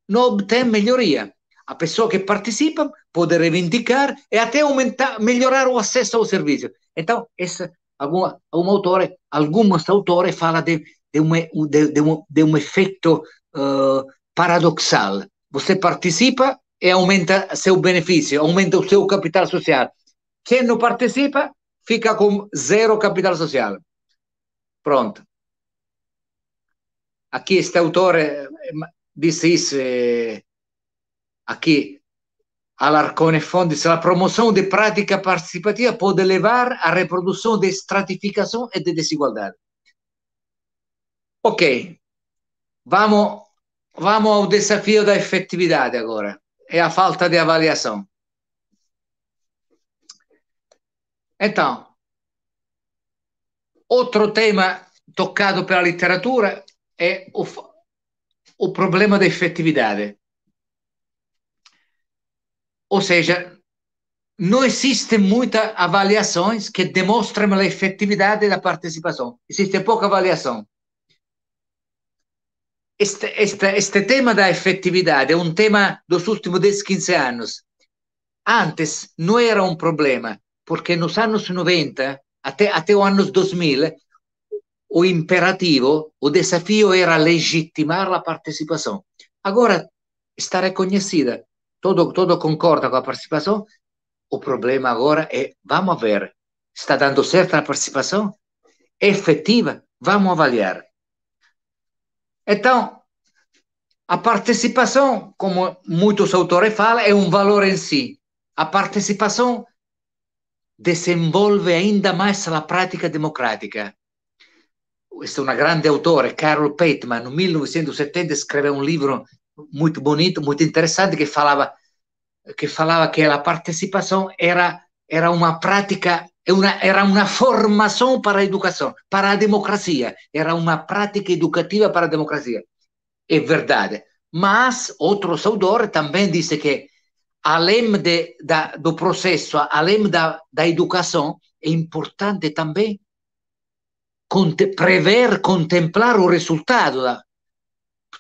Speaker 2: não obtém melhoria. A pessoa que participa pode reivindicar e até aumentar, melhorar o acesso ao serviço. Então, esse, algum, algum autore, alguns autores falam de, de, uma, de, de, um, de um efeito uh, paradoxal. Você participa e aumenta seu benefício, aumenta o seu capital social. Quem não participa fica com zero capital social. Pronto. Aqui este autor eh, disse isso eh, Alarcón aqui. Alarcone disse a promoção de prática participativa pode levar à reprodução de estratificação e de desigualdade. Ok, vamos, vamos ao desafio da efetividade agora. É a falta de avaliação. Então, outro tema tocado pela literatura é o, o problema da efetividade. Ou seja, não existe muita avaliações que demonstrem a efetividade da participação. Existe pouca avaliação. Este, este, este tema da efetividade é um tema dos últimos 10, 15 anos. Antes não era um problema, porque nos anos 90, até, até os anos 2000, o imperativo, o desafio era legitimar a participação. Agora está reconhecida, todo, todo concorda com a participação, o problema agora é, vamos ver, está dando certo a participação? É efetiva? Vamos avaliar. Então, a participação, como muitos autores falam, é um valor em si. A participação desenvolve ainda mais a prática democrática. Questo é um grande autore, Carol Pateman, no 1970 escreveu um livro muito bonito, muito interessante, que falava que falava que a participação era era uma prática, uma, era uma formação para a educação, para a democracia, era uma prática educativa para a democracia. É verdade. Mas outros autores também dizem que além de, da, do processo, além da, da educação, é importante também conte, prever, contemplar o resultado.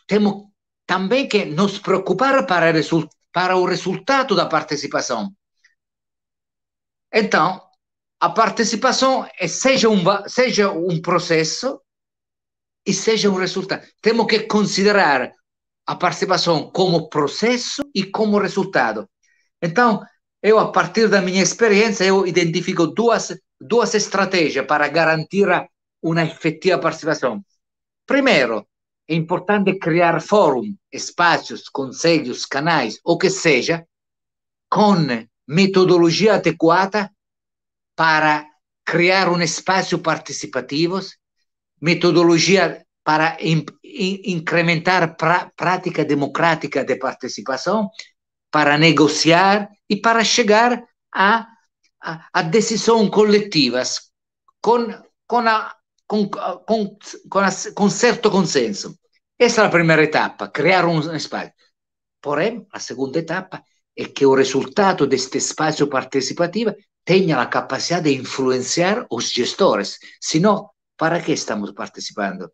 Speaker 2: Temos também que nos preocupar para, para o resultado da participação. Então, a participação é seja um, seja um processo e seja um resultado. Temos que considerar a participação como processo e como resultado. Então, eu, a partir da minha experiência, eu identifico duas, duas estratégias para garantir uma efetiva participação. Primeiro, é importante criar fórum, espaços, conselhos, canais, ou que seja, com metodologia adequada para criar um espaço participativo, metodologia para in, in, incrementar a prática democrática de participação para negociar e para chegar a, a, a decisões coletivas com, com, a, com, com, com, a, com certo consenso. Essa é a primeira etapa, criar um espaço. Porém, a segunda etapa é que o resultado deste espaço participativo tenha a capacidade de influenciar os gestores. Senão, para que estamos participando?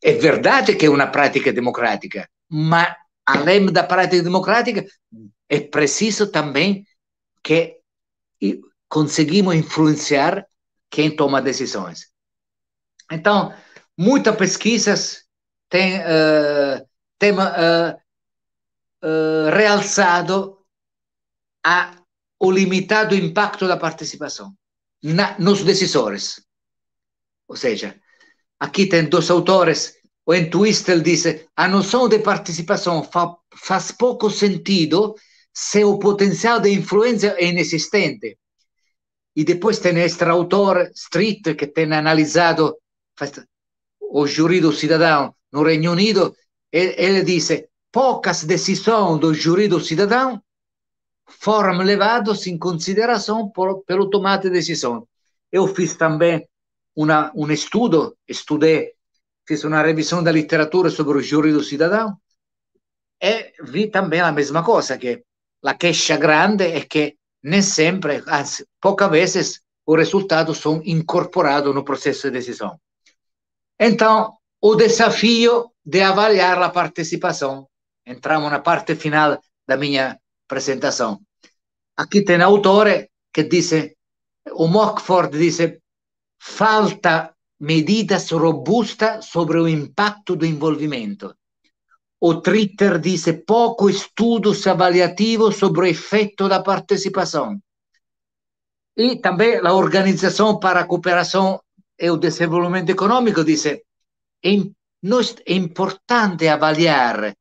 Speaker 2: É verdade que é uma prática democrática, mas além da prática democrática, é preciso também que conseguimos influenciar quem toma decisões. Então, muitas pesquisas têm, uh, uh, uh, realçado a, o limitado impacto da participação na, nos decisores. Ou seja, aqui tem dois autores o Entwistle disse: a ah, noção de participação fa faz pouco sentido se o potencial de influência é inexistente. E depois tem este autor, Street, que tem analisado o júri do cidadão no Reino Unido, ele disse: poucas decisões do júri do cidadão foram levadas em consideração por, pelo tomate de decisão. Eu fiz também uma, um estudo, estudei fiz uma revisão da literatura sobre o Júri do Cidadão e vi também a mesma coisa, que a queixa grande é que nem sempre, anzi, poucas vezes, os resultados são incorporados no processo de decisão. Então, o desafio de avaliar a participação. Entramos na parte final da minha apresentação. Aqui tem autor que diz, o Mockford diz, falta medidas robustas sobre o impacto do envolvimento. O Twitter disse pouco estudos avaliativos sobre o efeito da participação. E também a Organização para a Cooperação e o Desenvolvimento Econômico disse é importante avaliar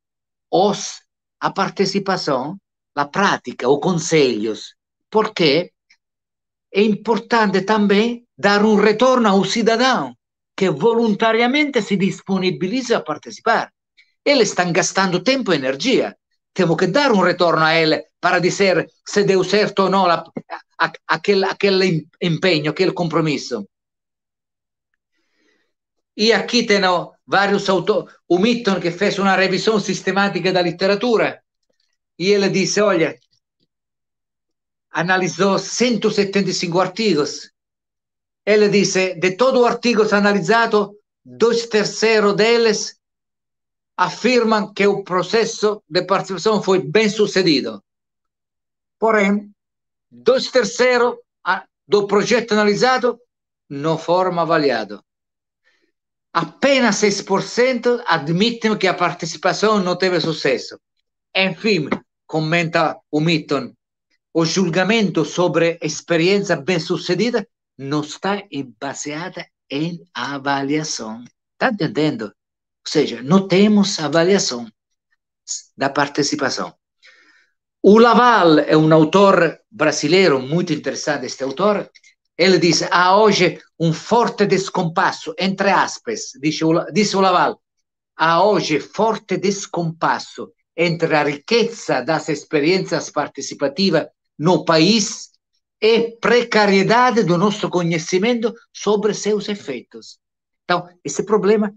Speaker 2: os, a participação, a prática, os conselhos, porque é importante também dare un ritorno a un cittadino che volontariamente si disponibilizza a partecipare. E le stanno gastando tempo e energia. Temo che dare un ritorno a ele para dizer se devo certo o no la, a, aquel, aquel impegno, quel compromesso. E aqui teno vari autori, un Mitton che fece una revisione sistematica della letteratura e le disse, olha, analizzò 175 artigos Ele disse de todo o artigo analizado, dois terceiros deles afirmam que o processo de participação foi bem sucedido. Porém, dois terceiros ah, do projeto analisado não foram avaliados. Apenas 6% admitem que a participação não teve sucesso. Enfim, comenta o Mitton, o julgamento sobre experiência bem-sucedida não está baseada em avaliação. Está entendendo? Ou seja, não temos avaliação da participação. O Laval é um autor brasileiro muito interessante, este autor. Ele diz: há ah, hoje um forte descompasso, entre aspas, disse o, disse o Laval, há ah, hoje forte descompasso entre a riqueza das experiências participativas no país e precariedade do nosso conhecimento sobre seus efeitos. Então, esse problema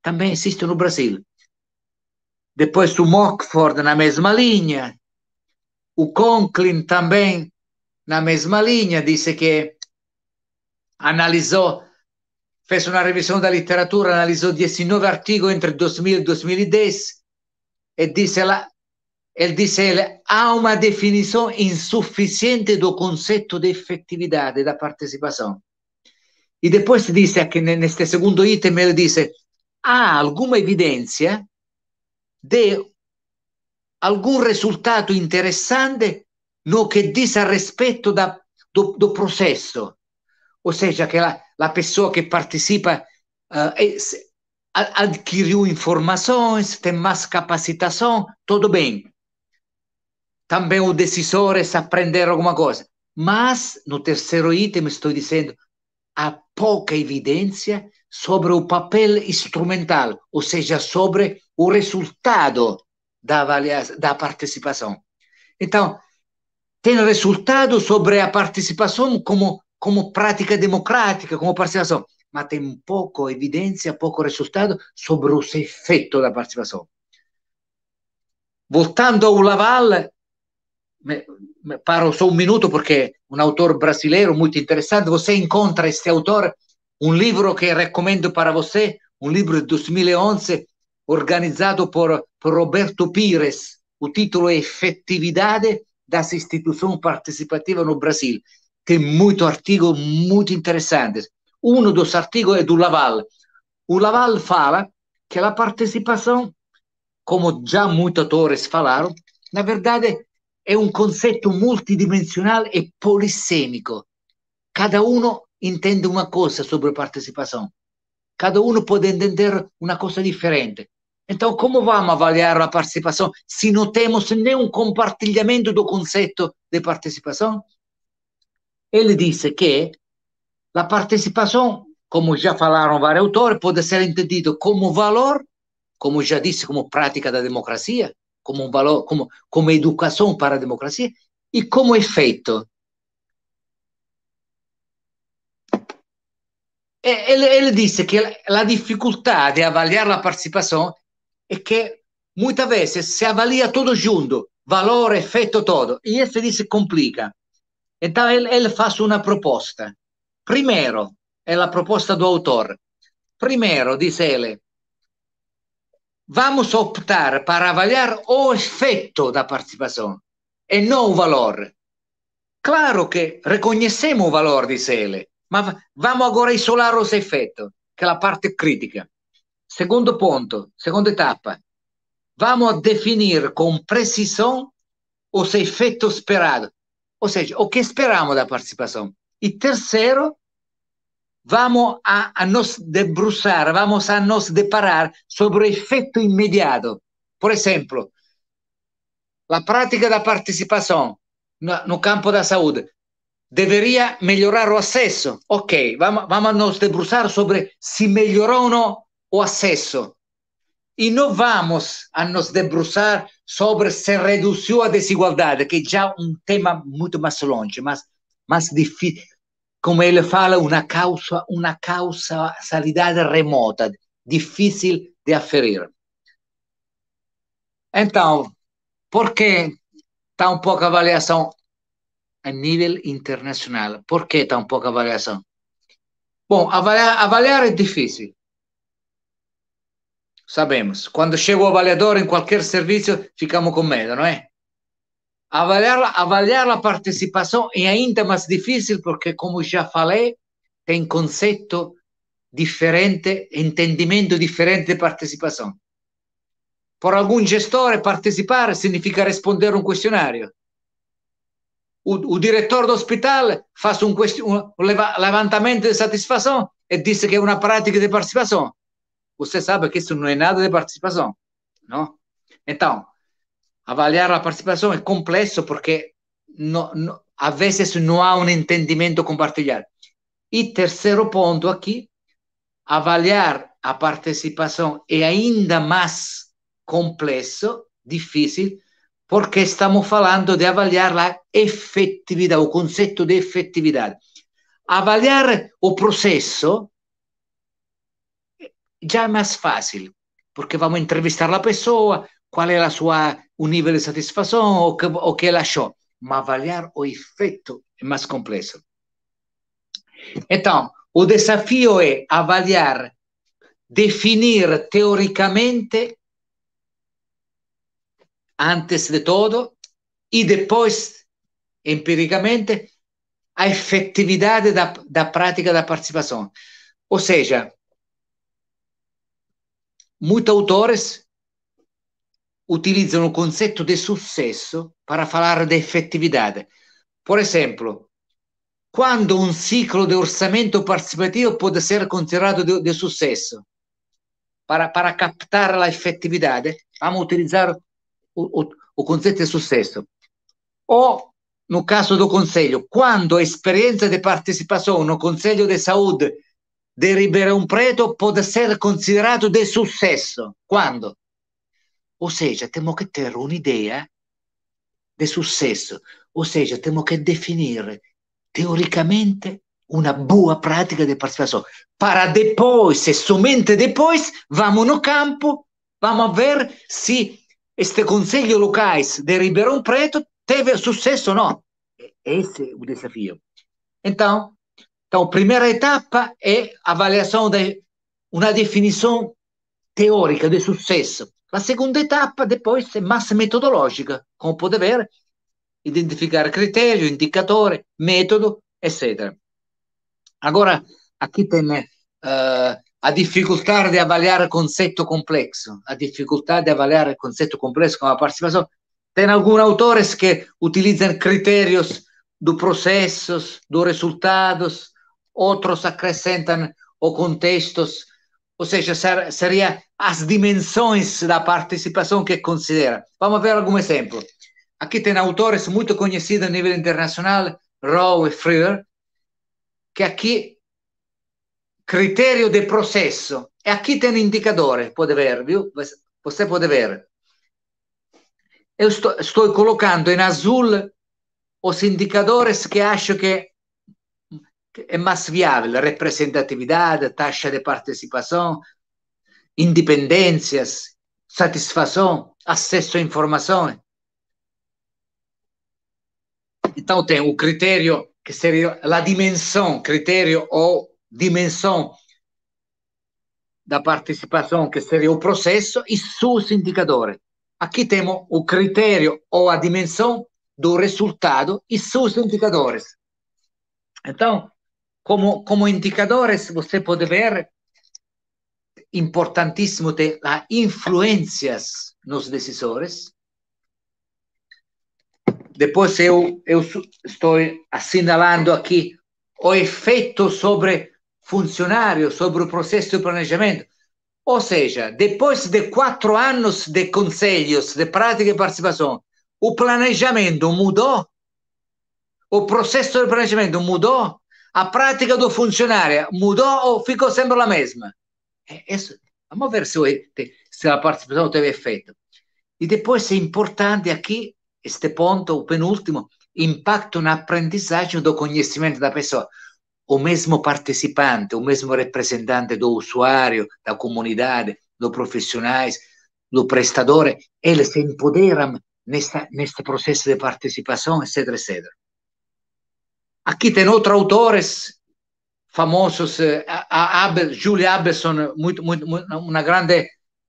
Speaker 2: também existe no Brasil. Depois o Mockford na mesma linha, o Conklin também na mesma linha, disse que analisou, fez uma revisão da literatura, analisou 19 artigos entre 2000 e 2010 e disse lá ele diz ele, há uma definição insuficiente do conceito de efetividade da participação. E depois diz que neste segundo item, ele disse há alguma evidência de algum resultado interessante no que diz a respeito da, do, do processo. Ou seja, que a, pessoa que participa uh, eh, adquiriu informações, tem mais capacitação, tudo bem também o decisor é aprender alguma coisa. Mas, no terceiro item, estou dizendo, há pouca evidência sobre o papel instrumental, ou seja, sobre o resultado da, avaliação, da participação. Então, tem resultado sobre a participação como, como prática democrática, como participação, mas tem pouco evidência, pouco resultado sobre os efeitos da participação. Voltando ao Laval, paro só um minuto porque um autor brasileiro muito interessante. Você encontra este autor, um livro que recomendo para você, um livro de 2011, organizado por, Roberto Pires. O título é Efetividade das Instituições Participativas no Brasil. Tem muito artigo muito interessante. Um dos artigos é do Laval. O Laval fala que a participação, como já muitos autores falaram, na verdade è un concetto multidimensionale e polissemico. Cada uno intende una cosa sobre partecipazione. Cada um pode entender una cosa diferente. Então, como vamos avaliar la partecipazione se não temos nenhum compartilhamento do concetto di partecipazione? Ele disse che la partecipazione, come già falaram vari autori, può essere entendida come valor, come già disse, come prática da democrazia, como um valor, como, como educação para a democracia e como efeito Ele, eh, ele disse que a dificuldade de avaliar a participação é que muitas vezes se avalia tudo junto, valor, efeito todo, e esse disse complica. Então ele, ele faz uma proposta. Primeiro, é a proposta do autor. Primeiro, diz ele, vamos optar para avaliar o efeito da participação e não o valor. Claro que reconhecemos o valor de Sele, mas vamos agora isolar os efeitos, que é a parte crítica. Segundo ponto, segunda etapa, vamos definir com precisão os efeitos esperados, ou seja, o que esperamos da participação. E terceiro, vamos a, a nos debruçar, vamos a nos deparar sobre o efeito imediato. Por exemplo, a prática da participação no, no campo da saúde deveria melhorar o acesso. Ok, vamos, vamos nos debruçar sobre se melhorou ou não o acesso. E não vamos a nos debruçar sobre se reduziu a desigualdade, que é já um tema muito mais longe, mas, mais difícil como ele fala, uma causa, uma causalidade remota, difícil de aferir. Então, por que tão pouca avaliação a nível internacional? Por que tão pouca avaliação? Bom, avaliar, avaliar é difícil. Sabemos, quando chega o avaliador em qualquer serviço, ficamos com medo, não é? avaliar, avaliar a participação é ainda mais difícil porque, como já falei, tem conceito diferente, entendimento diferente de participação. Para algum gestor, participar significa responder um questionário. O, o diretor do hospital faz un levantamento di satisfação e dice che è una prática di partecipazione. Você sabe che questo non è nada di partecipazione, no? Então, avaliar a participação é complexo porque não, às vezes não há um entendimento compartilhado. E terceiro ponto aqui, avaliar a participação é ainda mais complexo, difícil, porque estamos falando de avaliar a efetividade, o conceito de efetividade. Avaliar o processo já é mais fácil, porque vamos entrevistar a pessoa, qual era a sua, ah, nível de satisfação, ou que, o que ela achou. Mas avaliar o efeito é mais complexo. Então, o desafio é avaliar, definir teoricamente, antes de tudo, e depois, empiricamente, a efetividade da, da prática da participação. Ou seja, muitos autores utilizam o concetto di successo per parlare di effettività. Por esempio, quando un ciclo di orçamento participativo può essere considerato di successo? Per captare l'effettività, captar utilizzare il concetto di successo. o, nel caso del consiglio, quando a experiência de participação no Conselho de Saúde de Ribeirão Preto può essere considerato di successo? Quando? Ou seja, temos que ter uma ideia de sucesso ou seja, temos que definir teoricamente uma boa prática de participação, para depois, e somente depois, vamos no campo, vamos ver se este Conselho Locais de Ribeirão Preto teve sucesso ou não. Esse é o desafio. Então, então, primeira etapa é a avaliação de uma definição teórica de sucesso. La seconda etapa depois è é massa metodologica, come potete vedere, identificare criterio, indicatore, metodo, eccetera. Agora, aqui tem uh, a dificuldade de avaliar conceito complexo, a dificuldade de avaliar conceito complexo com a participação. Tem alguns autores que utilizam critérios do processos, dos resultados, outros acrescentam o contextos ou seja, ser, seria as dimensões da participação que considera. Vamos ver algum exemplo. Aqui tem autores muito conhecidos a nível internacional, Rowe e Freer, que aqui critério de processo. E aqui tem indicador, pode ver, viu? Você pode ver. Eu estou, estou colocando em azul os indicadores que acho que é mais viável, representatividade, taxa de participação, independências, satisfação, acesso à informação. Então tem o critério que seria a dimensão, critério ou dimensão da participação, que seria o processo, e seus indicadores. Aqui temos o critério ou a dimensão do resultado e seus indicadores. Então, como, como indicadores, você pode ver, importantíssimo ter a ah, influências nos decisores. Depois eu, eu estou assinalando aqui o efeito sobre funcionário, sobre o processo de planejamento. Ou seja, depois de quatro anos de conselhos, de prática e participação, o planejamento mudou? O processo de planejamento mudou? a prática do funcionário mudou ou ficou sempre a mesma? É, isso, vamos ver se, se a participação teve efeito. E depois é importante aqui, este ponto, o penúltimo, impacto na aprendizagem do conhecimento da pessoa. O mesmo participante, o mesmo representante do usuário, da comunidade, dos profissionais, do prestador, eles se empoderam nessa, nesse processo de participação, etc, etc. Aqui tem outros autores famosos, eh, a, a Julia Abelson, muito, muito, muito, uma grande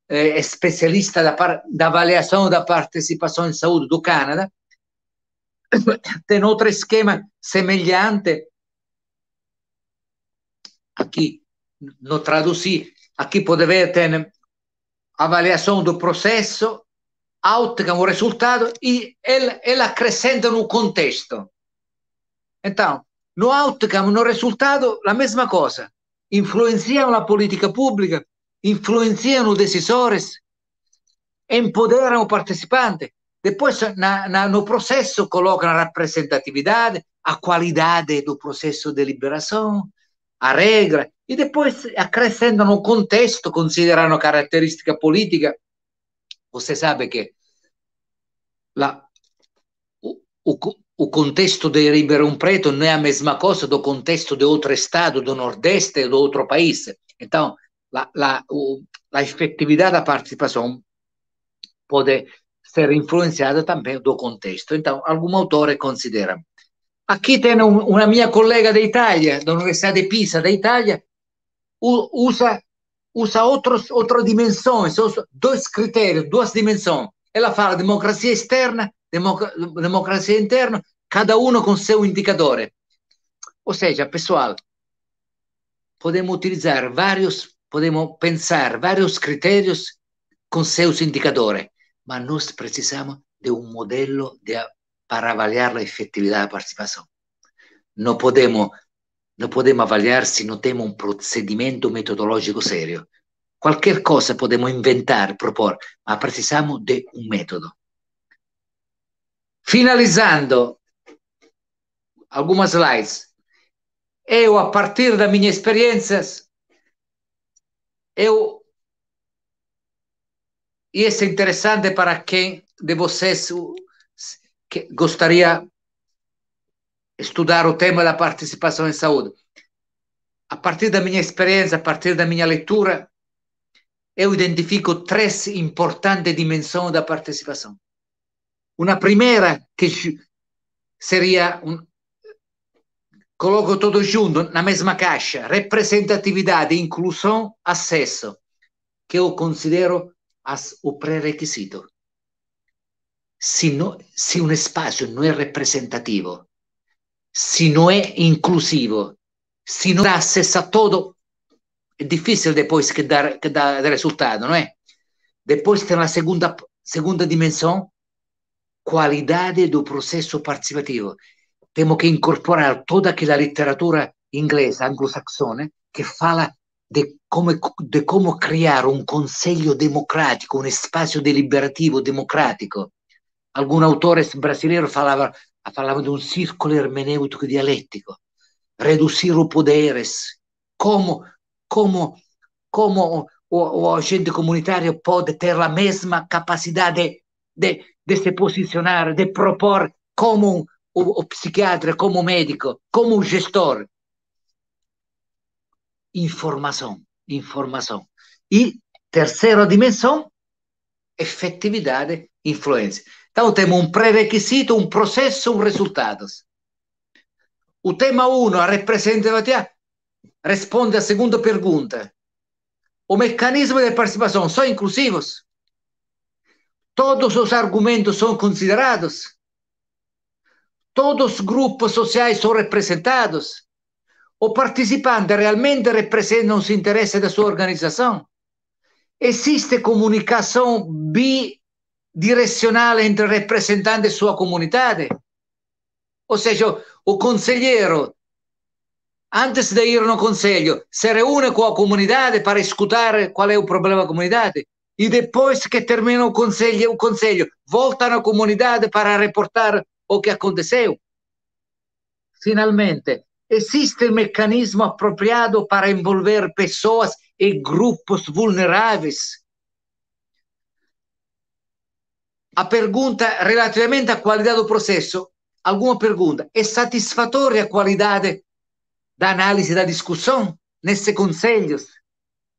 Speaker 2: eh, especialista da, par, da avaliação da participação em saúde do Canadá, [COUGHS] tem outro esquema semelhante. Aqui, não traduzi, aqui pode ver, tem avaliação do processo, outcome, o resultado, e ele, ele acrescenta no contexto. Então, no outcome, no resultado, a mesma coisa. Influenciam a política pública, influenciam os decisores, empoderam o participante. Depois, na, na, no processo, colocam a representatividade, a qualidade do processo de liberação, a regra, e depois, acrescentando o um contexto, considerando caratteristica política. Você sabe que la, o, o, o contexto de Ribeirão Preto não é a mesma coisa do contexto de outro estado, do Nordeste do outro país. Então, a, a, a efetividade da participação pode ser influenciada também do contexto. Então, algum autor é considera. Aqui tem um, uma minha colega da Itália, da Universidade de Pisa, da Itália, usa, usa outros, outras dimensões, dois critérios, duas dimensões. Ela fala democracia externa democracia interna, cada um com seu indicador. Ou seja, pessoal, podemos utilizar vários, podemos pensar vários critérios com seus indicadores, mas nós precisamos de um modelo de, para avaliar a efetividade da participação. Não podemos, não podemos avaliar se não temos um procedimento metodológico sério. Qualquer coisa podemos inventar, propor, mas precisamos de um método. Finalizando algumas slides, eu, a partir das minhas experiências, eu. Isso é interessante para quem de vocês que gostaria estudar o tema da participação em saúde. A partir da minha experiência, a partir da minha leitura, eu identifico três importantes dimensões da participação una primeira que seria coloco tudo junto na mesma caixa, representatividade, inclusão, acesso, que eu considero as, o pré-requisito. Se, não, se um espaço não é representativo, se não é inclusivo, se não dá acesso a todo, é difícil depois que dar, que dar resultado, não é? Depois tem a segunda, segunda dimensão, qualidade do processo participativo. Temos que incorporar toda aquela literatura inglesa, anglo-saxone, que fala de como, de como criar um conselho democrático, um espaço deliberativo democrático. Algum autor brasileiro falava, falava de um círculo hermenêutico dialético, reduzir o poderes, como, como, como o, o agente comunitário pode ter a mesma capacidade de, de se posicionar, de propor como um, o, o psiquiatra, como médico, como gestor. Informação, informação. E terceira dimensão, efetividade, influência. Então temos um pré-requisito, um processo, um resultados. O tema 1, a representatividade, responde à segunda pergunta. O mecanismo de participação são inclusivos? Todos os argumentos são considerados. Todos os grupos sociais são representados. O participante realmente representa os interesses da sua organização? Existe comunicação bidirecional entre representantes da sua comunidade? Ou seja, o conselheiro, antes de ir no conselho, se reúne com a comunidade para escutar qual é o problema da comunidade? e depois que termina o conselho, o conselho volta na comunidade para reportar o que aconteceu. Finalmente, existe um mecanismo apropriado para envolver pessoas e grupos vulneráveis? A pergunta relativamente à qualidade do processo, alguma pergunta? É satisfatória a qualidade da análise da discussão nesses conselhos?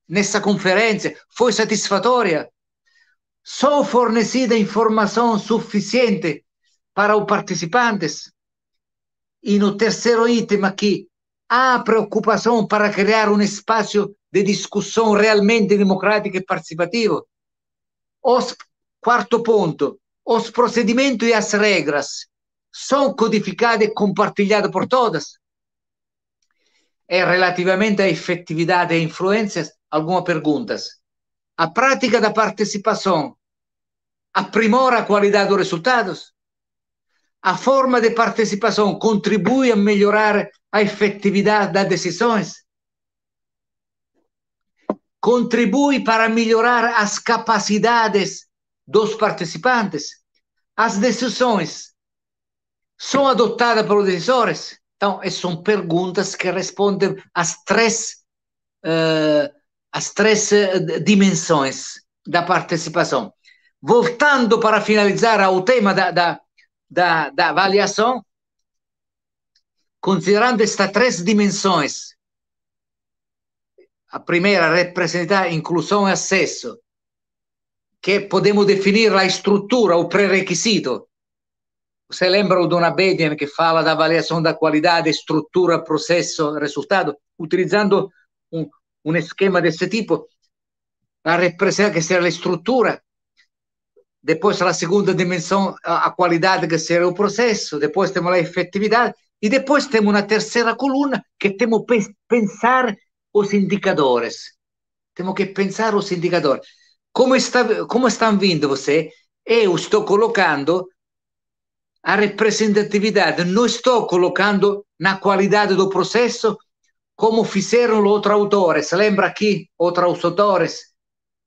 Speaker 2: nessa conferência foi satisfatória? São fornecida informação suficiente para os participantes? E no terceiro item aqui, há preocupação para criar um espaço de discussão realmente democrático e participativo? Os, quarto ponto, os procedimentos e as regras são codificadas e compartilhadas por todas? E é relativamente à efetividade e influências, algumas perguntas. A prática da participação aprimora a qualidade dos resultados? A forma de participação contribui a melhorar a efetividade das decisões? Contribui para melhorar as capacidades dos participantes? As decisões são adotadas pelos decisores? Então, são perguntas que respondem às três uh, as três eh, dimensões da participação. Voltando para finalizar ao tema da, da, da, da avaliação, considerando estas três dimensões, a primeira representa inclusão e acesso, que podemos definir a estrutura, o pré-requisito. Você lembra do Bedian que fala da avaliação da qualidade, estrutura, processo, resultado? Utilizando un esquema de ese tipo, a representação que será a estrutura, depois a segunda dimensão, a qualidade que será o processo, depois temos a efetividade, e depois temos uma terceira coluna, que temos que pensar os indicadores. Temos que pensar os indicadores. Como, está, como estão vindo vocês Eu estou colocando a representatividade, não estou colocando na qualidade do processo, como fizeram outros autores. Lembra aqui outros autores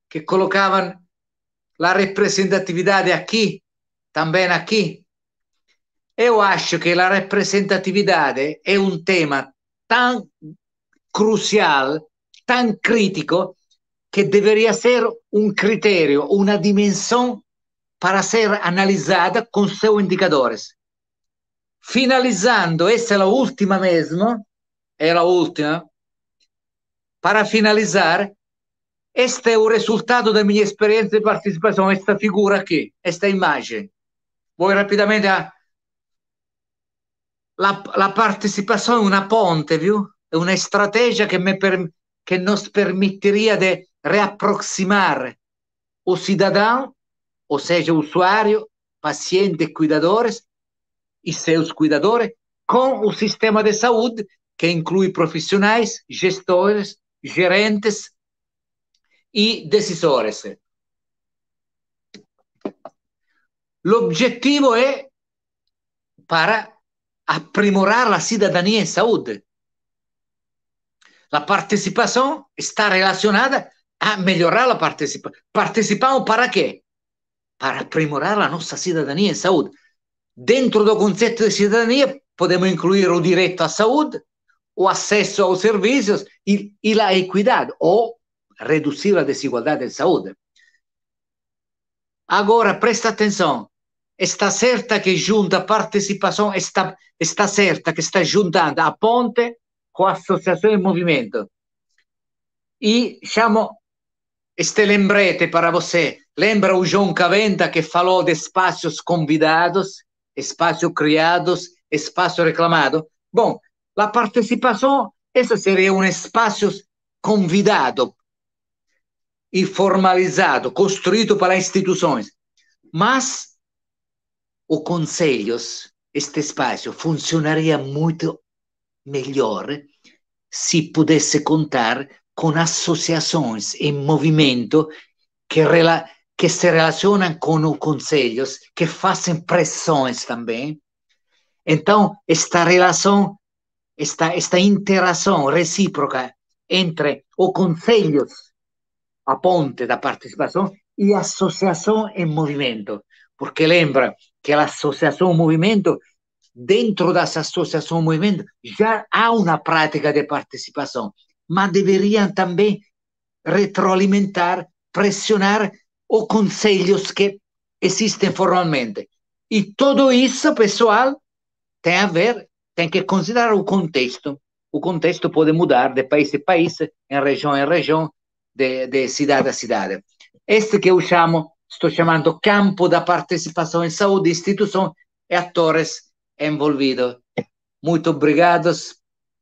Speaker 2: que colocavam a representatividade aqui, também aqui? Eu acho que a representatividade é um tema tão crucial, tão crítico, que deveria ser um critério, uma dimensão para ser analisada com seus indicadores. Finalizando, essa é a última mesmo, è la ultima, para finalizzare, questo è un risultato da minha experiência di partecipazione, questa figura qui, questa immagine. Vou rapidamente a... Ah, la, la partecipazione è una ponte, viu? È una strategia che, mi per, che nos permetteria di riapproximare o cidadão, ou seja, o usuário, paciente e cuidadores, e seus cuidadores, com o sistema de saúde que inclui profissionais, gestores, gerentes e decisores. L'obiettivo è é para aprimorar a cidadania em saúde. A participação está relacionada a melhorar a participação. Participamos para quê? Para aprimorar a nossa cidadania em saúde. Dentro do conceito de cidadania, podemos incluir o direito à saúde, o acesso aos serviços e, e a equidade, ou reduzir a desigualdade em saúde. Agora, presta atenção. Está certa que junta participação, está, está certa que está juntando a ponte com a associação em movimento. E diciamo, este lembrete para você. Lembra o João Cavenda que falou de espaços convidados, espaço criados, espaço reclamado? Bom, la participación, ese sería un espacio convidado e formalizado, construído para instituições. Mas o conselho este espaço, funcionaria muito melhor se pudesse contar com associações em movimento que, rela que se relacionam com o conselho que fazem pressões também. Então, esta relação esta, esta interação recíproca entre o conselhos, a ponte da participação, e associação em movimento. Porque lembra que a associação movimento, dentro dessa associação movimento, já há uma prática de participação, mas deveriam também retroalimentar, pressionar os conselhos que existem formalmente. E tudo isso, pessoal, tem a ver tem que considerar o contexto. O contexto pode mudar de país a país, em região em região, de, de cidade a cidade. Este que eu chamo, estou chamando campo da participação em saúde, instituição e atores envolvidos. Muito obrigado.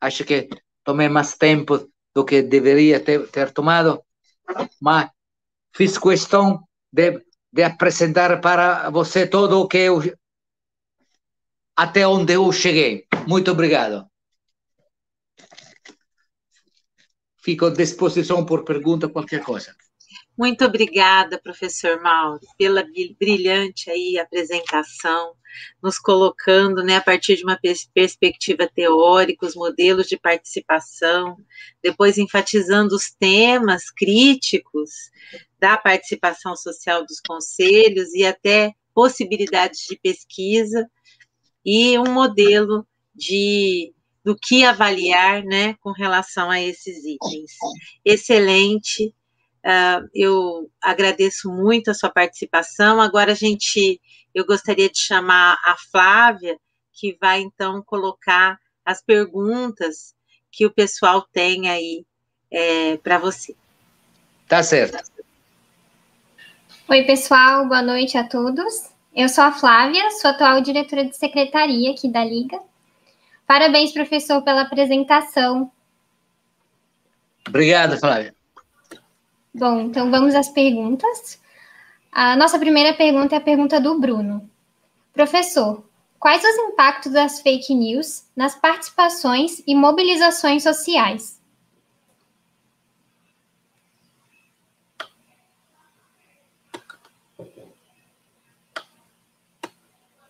Speaker 2: Acho que tomei mais tempo do que deveria ter, ter tomado, mas fiz questão de, de apresentar para você todo o que eu até onde eu cheguei. Muito obrigado. Fico à disposição por pergunta, qualquer coisa.
Speaker 1: Muito obrigada, professor Mauro, pela brilhante aí apresentação, nos colocando, né, a partir de uma pers perspectiva teórica, os modelos de participação, depois enfatizando os temas críticos da participação social dos conselhos e até possibilidades de pesquisa e um modelo de do que avaliar, né, com relação a esses itens. Excelente. Uh, eu agradeço muito a sua participação. Agora a gente, eu gostaria de chamar a Flávia, que vai então colocar as perguntas que o pessoal tem aí é, para você. Tá certo.
Speaker 4: Oi, pessoal, boa noite a todos. Eu sou a Flávia, sou atual diretora de secretaria aqui da Liga. Parabéns, professor, pela apresentação.
Speaker 2: Obrigado, Flávia.
Speaker 4: Bom, então vamos às perguntas. A nossa primeira pergunta é a pergunta do Bruno. Professor, quais os impactos das fake news nas participações e mobilizações sociais?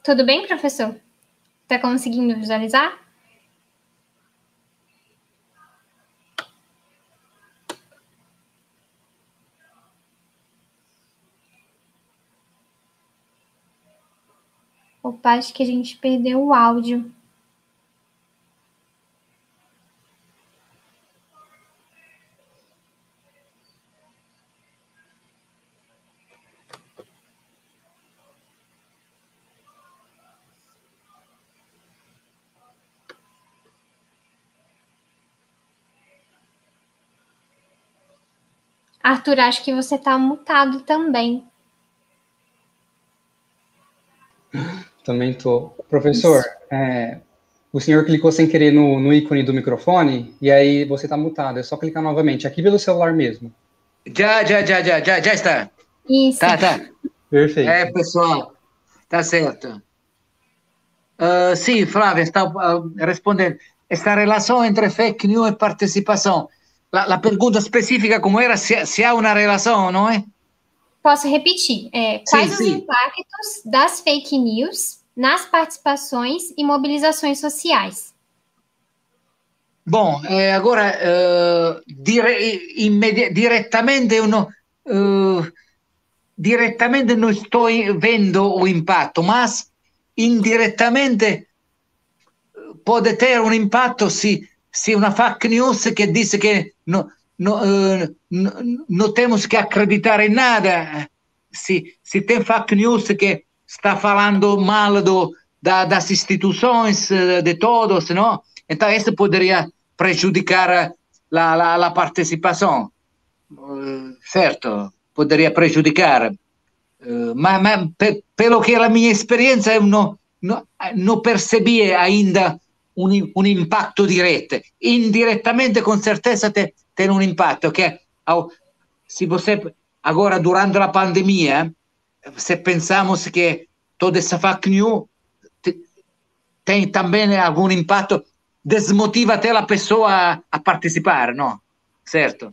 Speaker 4: Tudo bem, professor? Está conseguindo visualizar? Opa, acho que a gente perdeu o áudio. Arthur, acho que você está mutado também.
Speaker 3: Também tô. Professor, é, o senhor clicou sem querer no, no ícone do microfone e aí você está mutado. É só clicar novamente, aqui pelo celular mesmo. Já, já, já, já, já, já está. Isso. Tá, tá.
Speaker 2: Perfeito. É, pessoal, tá certo. Uh, sim, Flávia, está uh, respondendo. Esta relação entre fake news e participação La, la pergunta específica como era se, se há uma relação, não é?
Speaker 4: Posso repetir. É, quais sim, sim. os impactos das fake news nas participações e mobilizações sociais?
Speaker 2: Bom, é, agora é, diretamente dire, é, direttamente, uno, eh, direttamente vendo o impacto mas indiretamente pode ter um impacto sì, Sì, una fake news che dice che no, no, eh, no, no temos que acreditar nada. Se, se tem fake news che sta parlando male do, da, das instituições, eh, de todos, não? Então, questo potrebbe prejudicar la, la, la partecipação.
Speaker 3: Uh, eh,
Speaker 2: certo, potrebbe prejudicar. Uh, ma, ma pe, pelo que a la mia esperienza, não, não, não percebi ainda un, un impatto diretto, indirettamente con certezza te, te un impatto che oh, si potrebbe, agora durante la pandemia, eh, se pensiamo che tutta questa fake news tem também algum impatto, desmotiva te la pessoa a participar, não? Certo?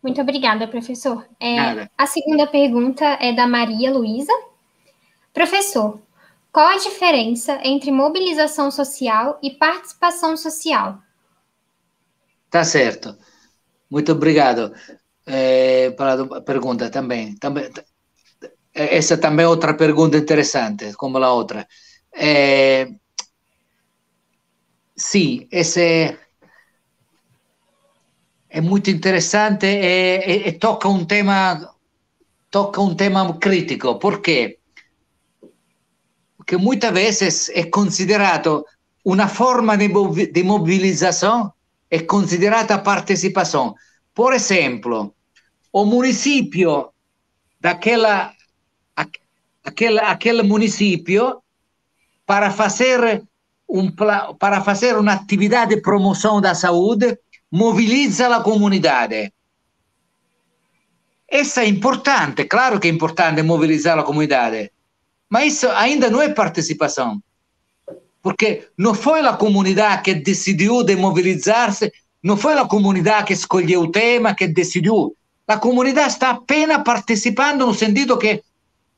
Speaker 4: Muito obrigada, professor. É, a segunda pergunta é da Maria Luísa. Professor, Qual a diferença entre mobilização social e participação social?
Speaker 2: Tá certo. Muito obrigado é, pela pergunta também. também. Eh, essa também é outra pergunta interessante, como a outra. Eh, é, sim, esse é muito interessante e, é, é, é, toca um tema toca um tema crítico. Por quê? que muitas vezes é considerado uma forma de, mobilização, é considerada participação. Por exemplo, o município daquela aquele, aquele município para fazer um para fazer uma atividade de promoção da saúde mobiliza a comunidade. Essa é importante, claro que é importante mobilizar a comunidade, mas isso ainda não é participação. Porque não foi a comunidade que decidiu de mobilizar-se, não foi a comunidade que escolheu o tema, que decidiu. A comunidade está apenas participando no sentido que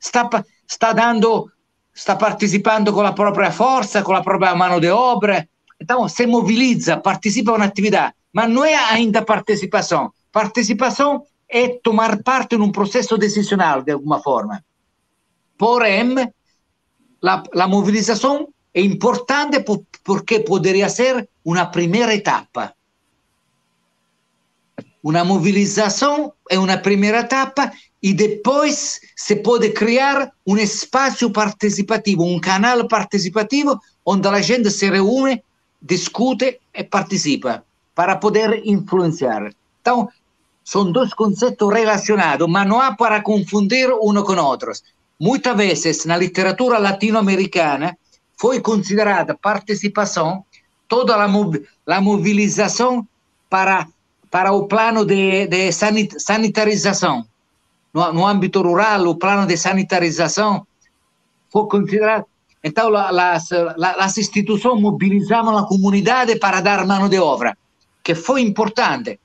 Speaker 2: está, está dando, está participando com a própria força, com a própria mano de obra. Então, se mobiliza, participa a uma atividade, mas não é ainda participação. Participação é tomar parte em um processo decisional, de alguma forma. Porém, la, la mobilização é importante perché potrebbe essere una prima etapa. Una mobilizzazione è una prima etapa e poi si può creare un espaço partecipativo, un canale partecipativo dove la gente si reúne, discute e participa per poter influenzare. Então, são dois conceitos relacionados, mas não há para confundir uno con l'altro. muitas vezes na literatura latino-americana foi considerada participação toda a, mobilização para para o plano de, de sanitarização no, no, âmbito rural o plano de sanitarização foi considerado então as, as instituições mobilizavam a comunidade para dar mão de obra que foi importante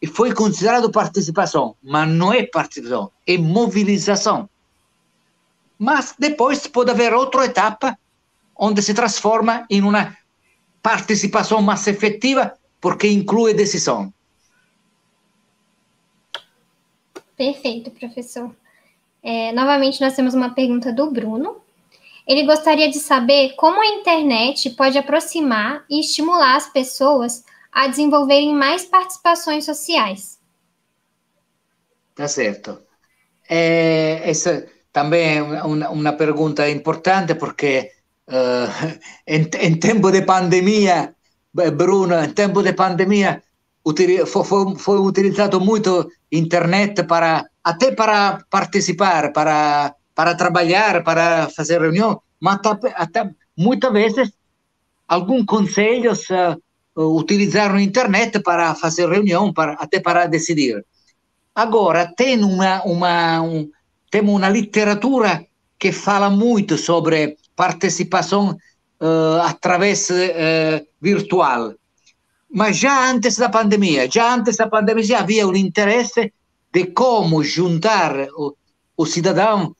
Speaker 2: e foi considerado participação mas não é participação é mobilização mas depois pode haver outra etapa onde se transforma em uma participação mais efetiva, porque inclui decisão.
Speaker 4: Perfeito, professor. É, novamente, nós temos uma pergunta do Bruno. Ele gostaria de saber como a internet pode aproximar e estimular as pessoas a desenvolverem mais participações sociais.
Speaker 2: Tá certo. É, essa, também uma, uma pergunta importante, porque uh, eh, em, em, tempo de pandemia, Bruno, em tempo de pandemia, foi, foi, utilizado muito internet para até para participar, para, para trabalhar, para fazer reunião, mas até, até muitas vezes alguns conselhos uh, eh, utilizaram a internet para fazer reunião, para, até para decidir. Agora, tem uma, uma, um, temos uma literatura que fala muito sobre participação uh, através uh, virtual. Mas já antes da pandemia, já antes da pandemia havia um interesse de como juntar o, o cidadão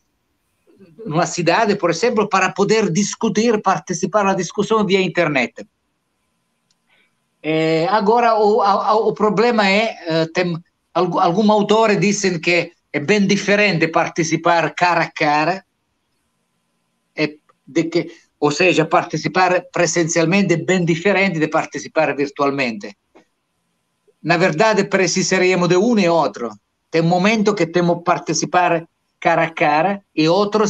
Speaker 2: numa cidade, por exemplo, para poder discutir, participar da discussão via internet. É, agora, o, a, o, problema é, tem, algum, algum autor disse que è ben differente partecipare cara a cara e de que, ou seja, partecipare presencialmente è ben differente di partecipare virtualmente. Na verdade, precisaríamos di uno e outro. Tem um momento que temos partecipare cara a cara e altri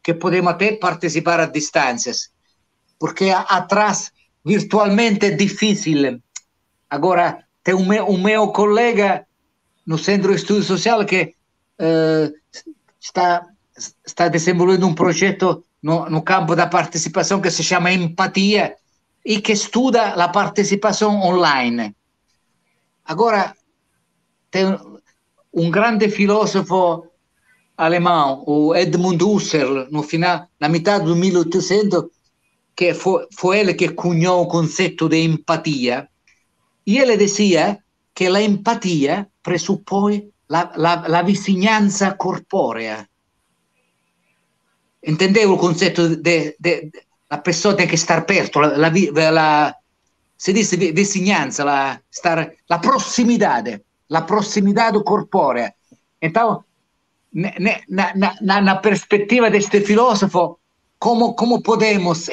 Speaker 2: che possiamo até partecipare a distâncias, Perché atrás virtualmente è difficile. Agora, tem un, meu, um meu colega no Centro di studio sociale che eh, está, está desenvolvendo un progetto no, no, campo da partecipazione che si chiama Empatia e che studia la partecipazione online. Agora, un grande filosofo alemão, Edmund Husserl, no final, na metade do 1800, che fu, foi ele che cunhou il concetto di empatia, e ele dizia che a empatia pressupõe la, la, la vicinanza corporea. Intendevo il concetto della persona che sta aperto, la, la, si dice vicinanza, la, star, la prossimità, la prossimità corporea. Então, nella na, na perspectiva deste filósofo, como, como podemos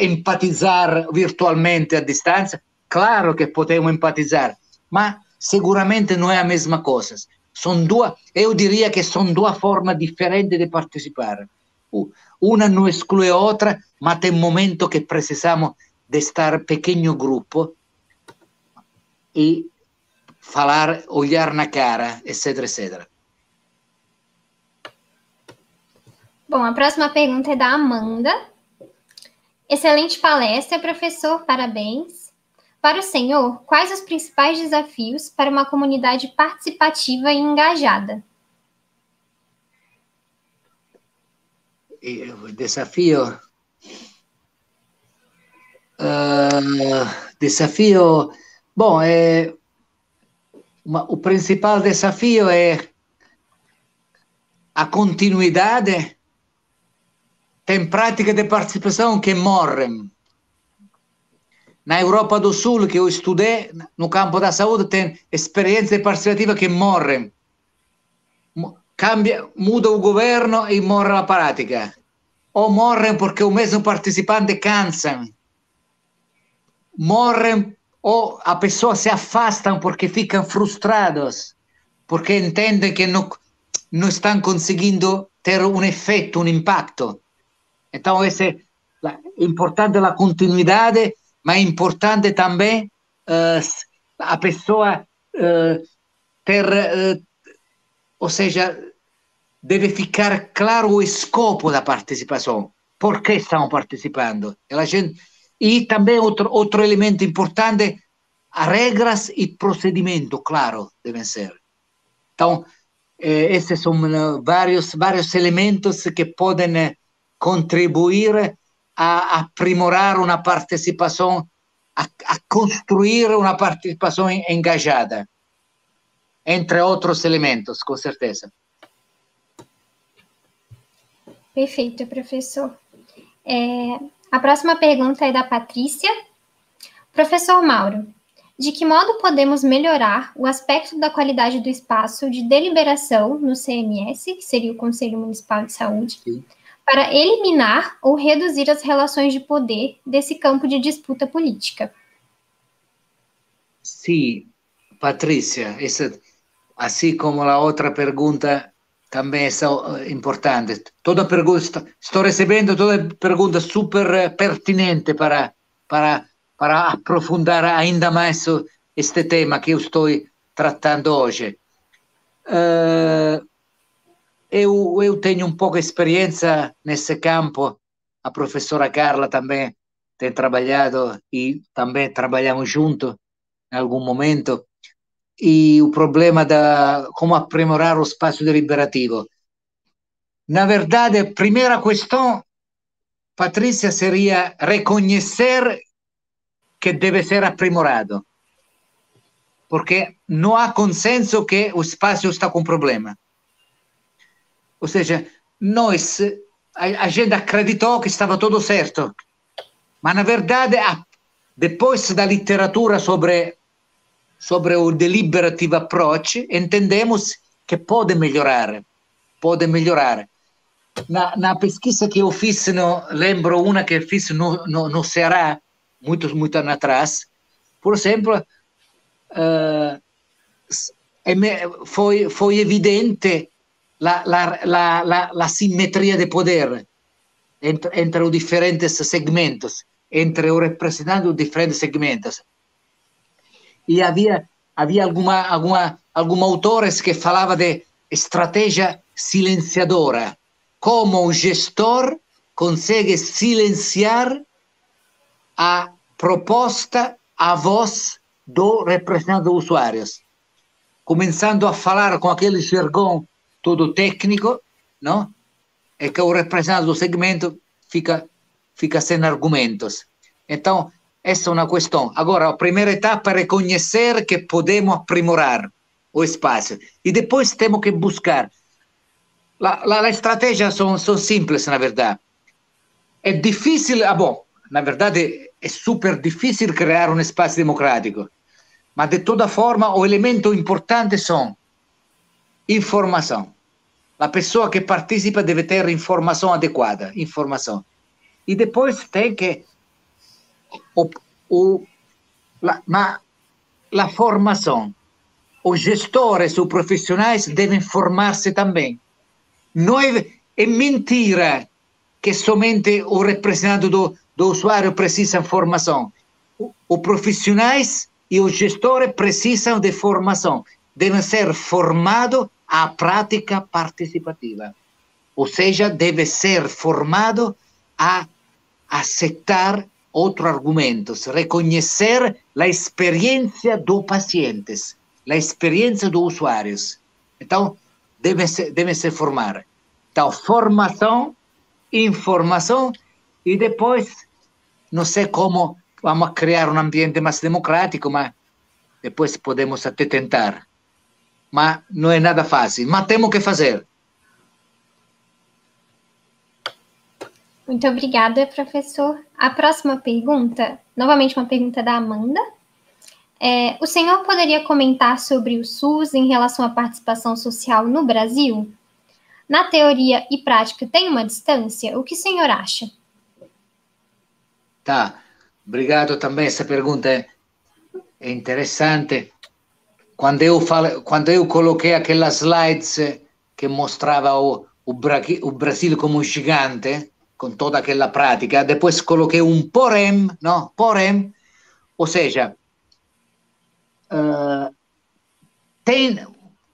Speaker 2: virtualmente a distanza? Claro che possiamo empatizzare, ma sicuramente non è la mesma cosa. são duas eu diria que são duas formas diferentes de participar uma não exclui a outra, mas tem momento que precisamos de estar pequeno grupo e falar, olhar na cara, etc, etc.
Speaker 4: Bom, a próxima pergunta é da Amanda. Excelente palestra, professor, parabéns. Para o senhor, quais os principais desafios para uma comunidade participativa e engajada?
Speaker 2: Desafio. Uh, desafio. Ah, Bom, é, uma, o principal desafio é a continuidade. Tem práticas de participação que morrem na Europa do Sul che eu estudei no campo da saúde tem experiência participativa que morrem. Cambia, muda o governo e morre la pratica Ou morre perché o mesmo partecipante cansa. morre o a pessoa se afastam perché ficam frustrados, porque entendem che non não estão conseguindo ter un effetto un impacto. Então, esse, é importante la continuidade mas é importante também eh, a pessoa eh, ter, eh, ou seja, deve ficar claro o escopo da participação, por que estão participando. Gente, e também outro, outro elemento importante, as regras e procedimento, claro, devem ser. Então, esses são vários, vários elementos que podem contribuir a aprimorar uma participação, a, a construir uma participação engajada, entre outros elementos, com certeza.
Speaker 4: Perfeito, professor. É, a próxima pergunta é da Patrícia. Professor Mauro, de que modo podemos melhorar o aspecto da qualidade do espaço de deliberação no CMS, que seria o Conselho Municipal de Saúde, Sim para eliminar ou reduzir as relações de poder desse campo de disputa política.
Speaker 2: Sim, Patrícia, essa, assim como a outra pergunta também é importante. Toda pergunta, estou recebendo toda pergunta super eh, pertinente para para para aprofundar ainda mais este tema que eu estou tratando hoje. Uh, eu, eu tenho um pouco de experiência nesse campo. A professora Carla também tem trabalhado e também trabalhamos junto em algum momento. E o problema da como aprimorar o espaço deliberativo. Na verdade, a primeira questão, Patrícia, seria reconhecer que deve ser aprimorado. Porque não há consenso que o espaço está com problema. Ou seja, nós, a, gente acreditou que estava tudo certo, mas na verdade, depois da literatura sobre, sobre o deliberative approach, entendemos que pode melhorar, pode melhorar. Na, na pesquisa que eu fiz, no, lembro uma que fiz no, no, no Ceará, muito, muito atrás, por exemplo, uh, foi, foi evidente la, la, la, la de poder entre, entre, diferentes segmentos, entre o representantes dos diferentes segmentos. E havia, havia alguma, alguma, algum autores que falava de estratégia silenciadora, como o gestor consegue silenciar a proposta, a voz do representante dos usuários, começando a falar com aquele jargão todo técnico, não? É que o representante do segmento fica, fica sem argumentos. Então, essa é uma questão. Agora, a primeira etapa é reconhecer que podemos aprimorar o espaço. E depois temos que buscar. As estratégias são, são simples, na verdade. É difícil, ah, bom, na verdade é super difícil criar um espaço democrático, mas de toda forma o elemento importante são informação. A pessoa que participa deve ter informação adequada, informação. E depois tem que o, o la, ma, la formação. Os gestores, os profissionais devem formar-se também. Não é, é mentira que somente o representante do, do usuário precisa de formação. Os profissionais e o gestor precisam de formação. Devem ser formados à prática participativa. Ou seja, deve ser formado a aceitar outros argumentos, reconhecer a experiência dos pacientes, a experiência dos usuários. Então, deve se, deve se formar. Então, formação, informação e depois, não sei como, vamos criar um ambiente mais democrático, mas depois podemos até tentar mas não é nada fácil. Mas temos que fazer.
Speaker 4: Muito obrigada, professor. A próxima pergunta, novamente uma pergunta da Amanda. É, o senhor poderia comentar sobre o SUS em relação à participação social no Brasil? Na teoria e prática tem uma distância? O que o senhor acha?
Speaker 2: Tá, obrigado também. Essa pergunta é, é interessante. quando io, fal- quando io coloquei aquella slide che mostrava o, o, Bra- o Brasile come un gigante, con tutta quella pratica, poi coloquei un porem, no? Porem, o seja, uh, tem,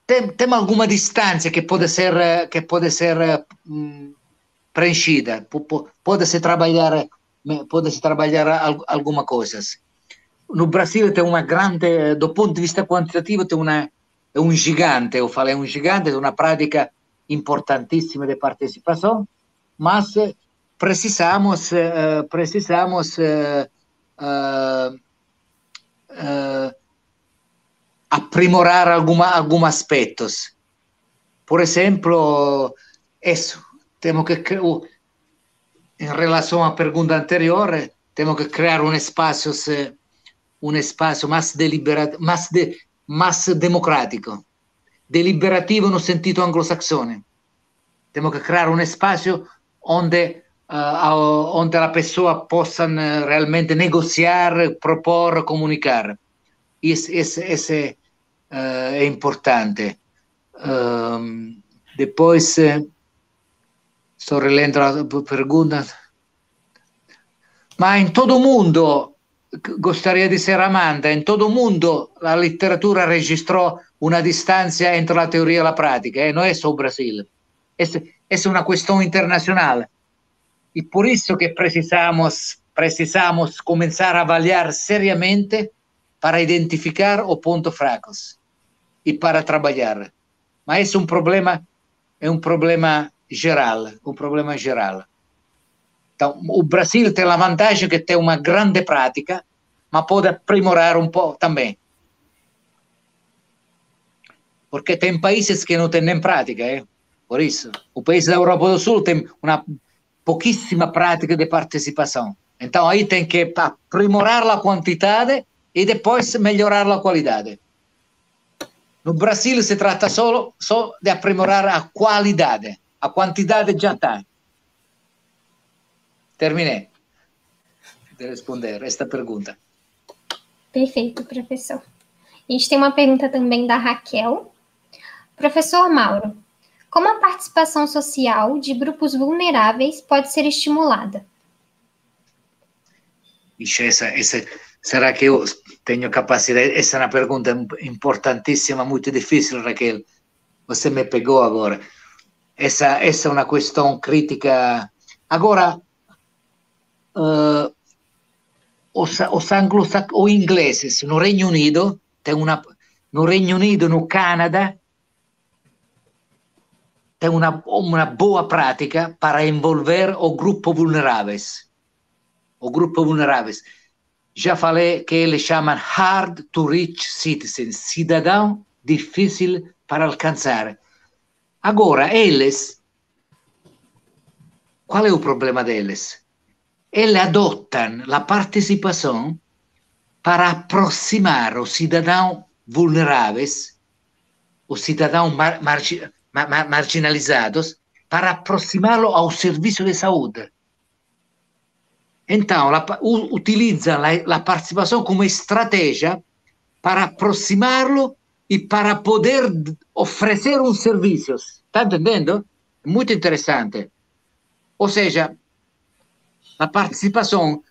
Speaker 2: tem, tem alguma distância que pode ser, que pode ser um, preenchida, pode-se trabalhar, pode-se trabalhar alguma coisa no Brasile tem uma grande, eh, do ponto de vista quantitativo, tem uma, é um gigante, eu falei um gigante, é uma prática importantíssima de participação, mas precisamos, eh, precisamos uh, eh, uh, aprimorar alguma, alguns aspectos. Por exemplo, isso, temos que, em oh, relação à pergunta anterior, temos que criar um espaço... Se, un espacio más, más, de, más democrático, deliberativo en un sentido anglosassone. Tenemos que crear un espacio onde, uh, eh, donde la persona possa realmente negoziare, proporre, comunicare. Y es, es, es, uh, es importante. Um, ehm, después, uh, estoy releyendo la domanda. Ma in tutto il mondo, gostaria di ser amante. In tutto il mondo la letteratura registrò una distanza entre la teoria e la pratica, Eh? non è solo o Brasil. Essa è una questione internazionale. E per questo que precisamos, precisamos começar a avaliar seriamente para identificare o pontos fracos e para trabalhar. Ma è un problema, è un problema geral, um problema geral. Então, o Brasil tem a vantagem que tem uma grande prática, mas pode aprimorar um pouco também. Porque tem países que não têm nem prática, é? por isso. O país da Europa do Sul tem uma pouquíssima prática de participação. Então, aí tem que aprimorar a quantidade e depois melhorar a qualidade. No Brasil se trata só de aprimorar a qualidade. A quantidade já está. Terminei de responder esta pergunta.
Speaker 4: Perfeito, professor. A gente tem uma pergunta também da Raquel. Professor Mauro, como a participação social de grupos vulneráveis pode ser estimulada?
Speaker 2: Ixi, essa, essa, será que eu tenho capacidade? Essa é uma pergunta importantíssima, muito difícil, Raquel. Você me pegou agora. Essa, essa é uma questão crítica. Agora, uh, os, os anglo-saxões, ou ingleses, no Reino Unido, tem uma, no Reino Unido, no Canadá, tem uma, uma boa prática para envolver o grupo vulneráveis. O grupo vulneráveis. Já falei que eles chamam hard to reach citizens, cidadão difícil para alcançar. Agora, eles, qual é o problema deles? eles adotam a participação para aproximar os cidadãos vulneráveis, os cidadãos mar, mar, mar, marginalizados, para aproximá-lo ao serviço de saúde. Então, utiliza utilizam a participação como estratégia para aproximá-lo e para poder oferecer um serviço. Está entendendo? Muito interessante. Ou seja, a participação,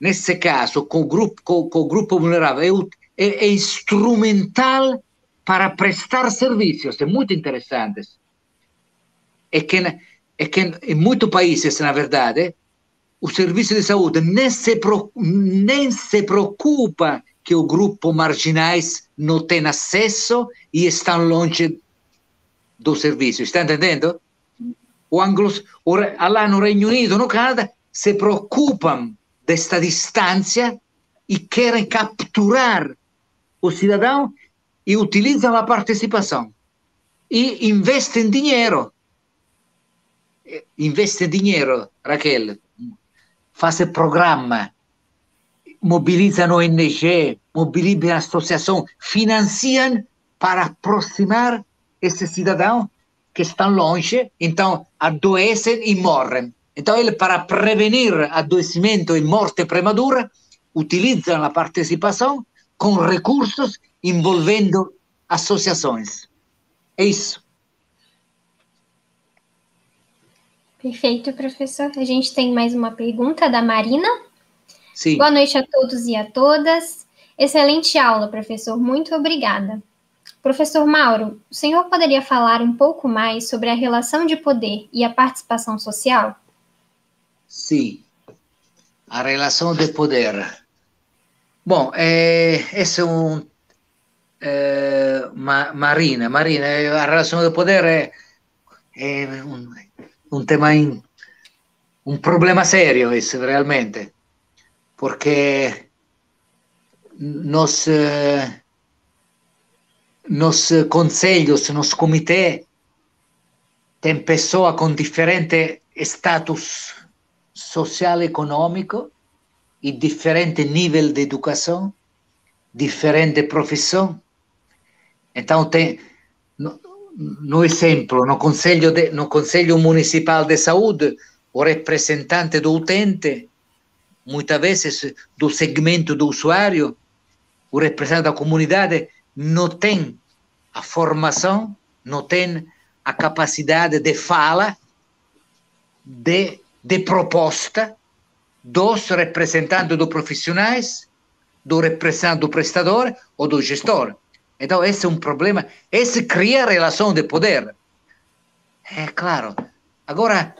Speaker 2: nesse caso, com o grupo, com, com o grupo vulnerável, é, é, instrumental para prestar serviços, é muito interessante. É que, é que em muitos países, na verdade, o serviço de saúde nem né se, nem né se preocupa que o grupo marginais não tem acesso e estão longe do serviço. Está entendendo? O anglos, lá no Reino Unido, no Canadá, se preocupam desta distância e querem capturar o cidadão e utilizam a participação. E investem dinheiro. Eh, investem dinheiro, Raquel. Fazem programa, mobilizam ONG, mobilizam associação, financiam para aproximar esse cidadão que está longe, então adoecem e morrem. Então, ele, para prevenir adoecimento e morte prematura, utiliza a participação com recursos envolvendo associações. É isso.
Speaker 4: Perfeito, professor. A gente tem mais uma pergunta da Marina. Sim. Boa noite a todos e a todas. Excelente aula, professor. Muito obrigada. Professor Mauro, o senhor poderia falar um pouco mais sobre a relação de poder e a participação social?
Speaker 2: Sí, a relación de poder. Bueno, eh, es un... Eh, ma, Marina, Marina, la relación de poder es, es un, un, tema, in, un problema serio, es realmente, perché nos... nos conselhos, nos comitê, tem pessoa com diferente status social-econômico e diferente nível de educação, diferente profissão. Então tem no, no exemplo, no conselho de, no conselho municipal de saúde, o representante do utente, muitas vezes do segmento do usuário, o representante da comunidade não tem a formação, não tem a capacidade de fala de de proposta dos representantes dos profissionais, do representante do prestador ou do gestor. Então, esse é um problema. Esse cria relação de poder. É claro. Agora,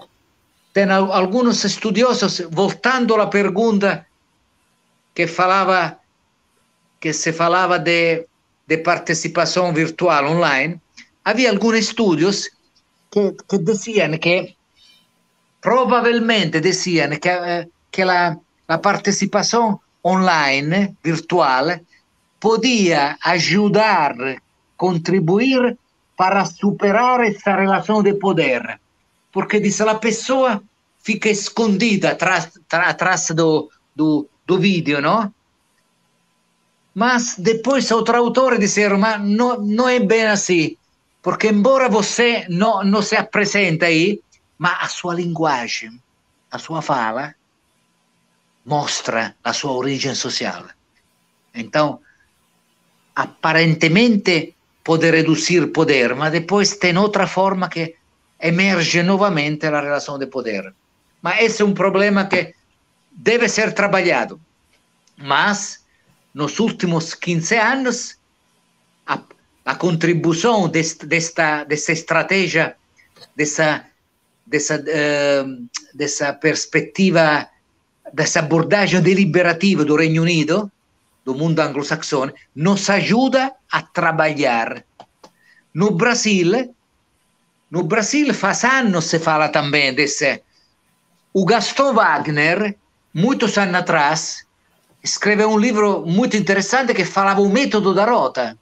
Speaker 2: tem alguns estudiosos, voltando à pergunta que falava que se falava de, de participação virtual online, havia alguns estudos que, que diziam que probabilmente desian che, eh, che la, la, partecipazione online, virtuale, podia aiutare, contribuire per superare questa relazione di potere. Perché la persona fica escondida atrás, do, do, do vídeo, não? Mas depois outro autore disseram, mas não, não é bem assim, porque embora você non não se apresente aí, ma a sua linguagem, a sua fala, mostra a sua origem social. Então, aparentemente pode reduzir poder, mas depois tem outra forma que emerge novamente a relação de poder. Mas esse é um problema que deve ser trabalhado. Mas, nos últimos 15 anos, a, a contribuição desta, desta estratégia, dessa dessa, eh, dessa perspectiva, desse abordagem deliberativo do Reino Unido, do mundo anglo-saxone, nos ajuda a trabalhar. No Brasil, no Brasil faz anos se fala também desse. O Gaston Wagner, muitos anos atrás, escreveu um livro muito interessante que falava o método da rota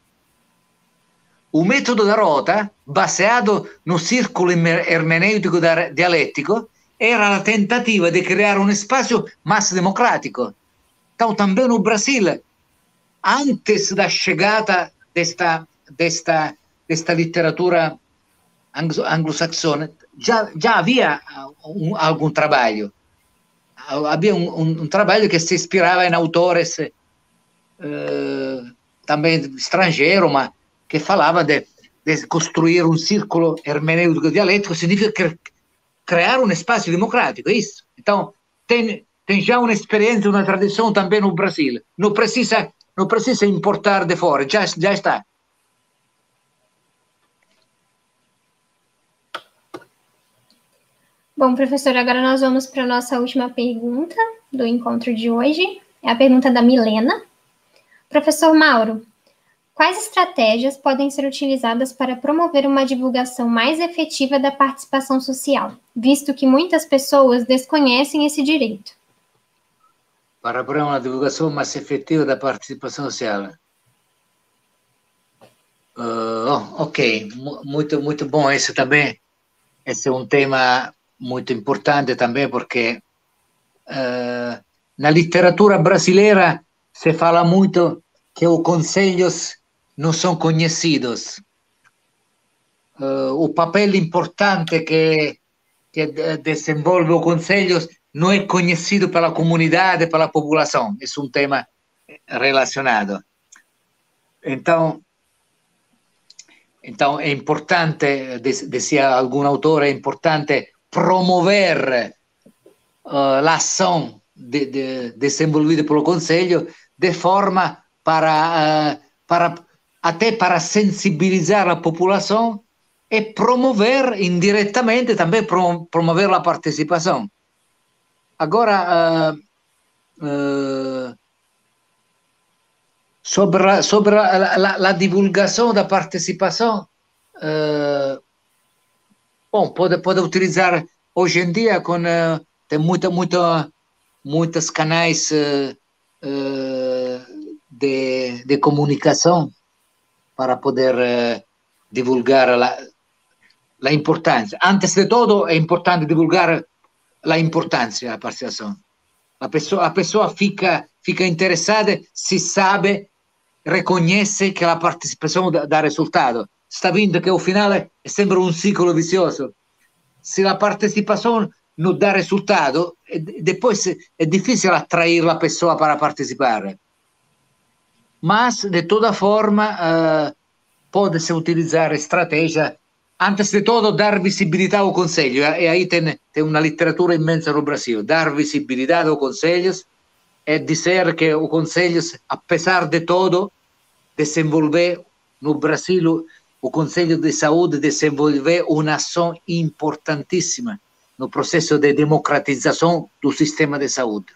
Speaker 2: un metodo da rota basato nel circolo ermeneutico dialettico era la tentativa di creare un spazio más democratico. Tanto anche nel Brasile, antes da chegada desta, desta, desta literatura anglosassone, già, già havia un, algún trabalho. Havia un, un, un trabalho che si ispirava em autores eh, também estrangeiro, mas que falava de, de construir um círculo hermenêutico dialético, significa criar um espaço democrático, é isso. Então, tem, tem já uma experiência, uma tradição também no Brasil. Não precisa, não precisa importar de fora, já, já
Speaker 4: está. Bom, professor, agora nós vamos para a nossa última pergunta do encontro de hoje. É a pergunta da Milena. Professor Mauro, Quais estratégias podem ser utilizadas para promover uma divulgação mais efetiva da participação social, visto que muitas pessoas desconhecem esse direito?
Speaker 2: Para promover uma divulgação mais efetiva da participação social. Uh, ok, muito, muito bom esse também. Esse é um tema muito importante também, porque uh, na literatura brasileira se fala muito que os conselhos não são conhecidos. Uh, eh, o papel importante que, que desenvolve o Conselho não é conhecido pela comunidade, pela população. é um tema relacionado. Então, então é importante, dizia algum autor, é importante promover uh, a ação de, de, desenvolvida pelo Conselho de forma para, uh, para até para sensibilizar a população e promover indiretamente também promover a participação. Agora, uh, uh, sobre, a, sobre a, a, a, divulgação da participação, uh, bom, pode, pode utilizar hoje em dia com tem muita, muita, muitos canais de, de comunicação para poder eh, divulgar la, la, importancia. Antes de todo, è importante divulgar la importanza della la La persona, la persona fica, fica interesada si sabe, riconosce che la partecipazione da, risultato. Sta vinto che il finale è sempre un ciclo vizioso. Se la participación no da resultado, después es difícil atraer la persona para partecipare. mas de toda forma eh, pode-se utilizar estratégia antes de tudo dar visibilidade ao conselho eh, e aí tem, tem uma literatura imensa no Brasil dar visibilidade ao conselho é dizer que o conselho apesar de tudo desenvolver no Brasil o Conselho de Saúde desenvolver uma ação importantíssima no processo de democratização do sistema de saúde.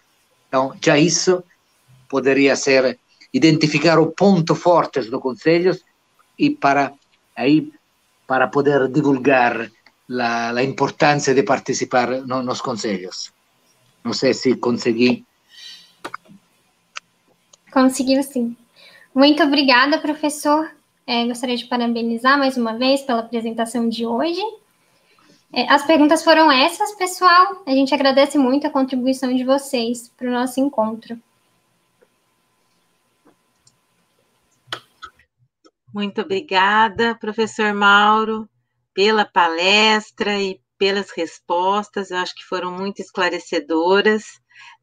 Speaker 2: Então, já isso poderia ser identificar o ponto forte do Conselho e para, aí, para poder divulgar a, a importância de participar no, nos conselhos. Não sei se consegui.
Speaker 4: Conseguiu sim. Muito obrigada, professor. É, gostaria de parabenizar mais uma vez pela apresentação de hoje. É, as perguntas foram essas, pessoal. A gente agradece muito a contribuição de vocês para o nosso encontro.
Speaker 1: Muito obrigada, professor Mauro, pela palestra e pelas respostas. Eu acho que foram muito esclarecedoras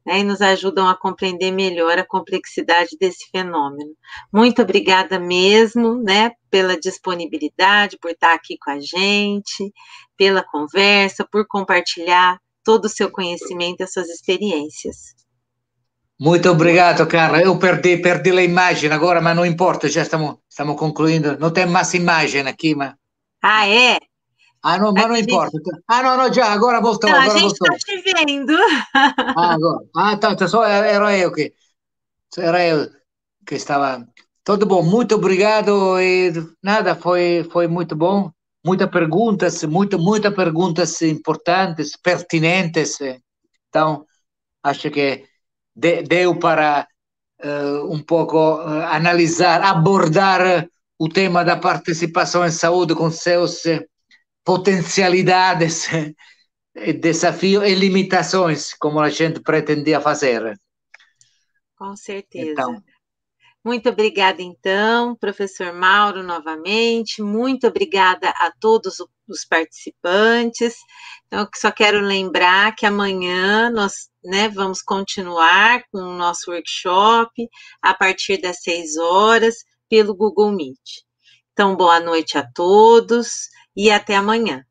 Speaker 1: né, e nos ajudam a compreender melhor a complexidade desse fenômeno. Muito obrigada mesmo né, pela disponibilidade, por estar aqui com a gente, pela conversa, por compartilhar todo o seu conhecimento e as suas experiências.
Speaker 2: Muito obrigado, Carla. Eu perdi, perdi a imagem agora, mas não importa, já estamos, estamos concluindo. Não tem mais imagem aqui, mas. Ah, é? Ah, não, mas não gente... importa. Ah, não, não, já, agora voltou. Não, agora a gente está
Speaker 1: te vendo. Ah,
Speaker 2: agora. Ah, tá, tá, só era eu que. Era eu que estava. Tudo bom, muito obrigado. E nada, foi, foi muito bom. Muitas perguntas, muito, muitas perguntas importantes, pertinentes. Eh. Então, acho que de, deu para uh, um pouco uh, analisar, abordar eh, o tema da participação em saúde com seus potencialidades, desafios e limitações, como a gente pretendia fazer.
Speaker 1: Com certeza. Então. Muito obrigada, então, professor Mauro, novamente. Muito obrigada a todos os participantes. Então, só quero lembrar que amanhã nós né, vamos continuar com o nosso workshop a partir das 6 horas pelo Google Meet. Então, boa noite a todos e até amanhã.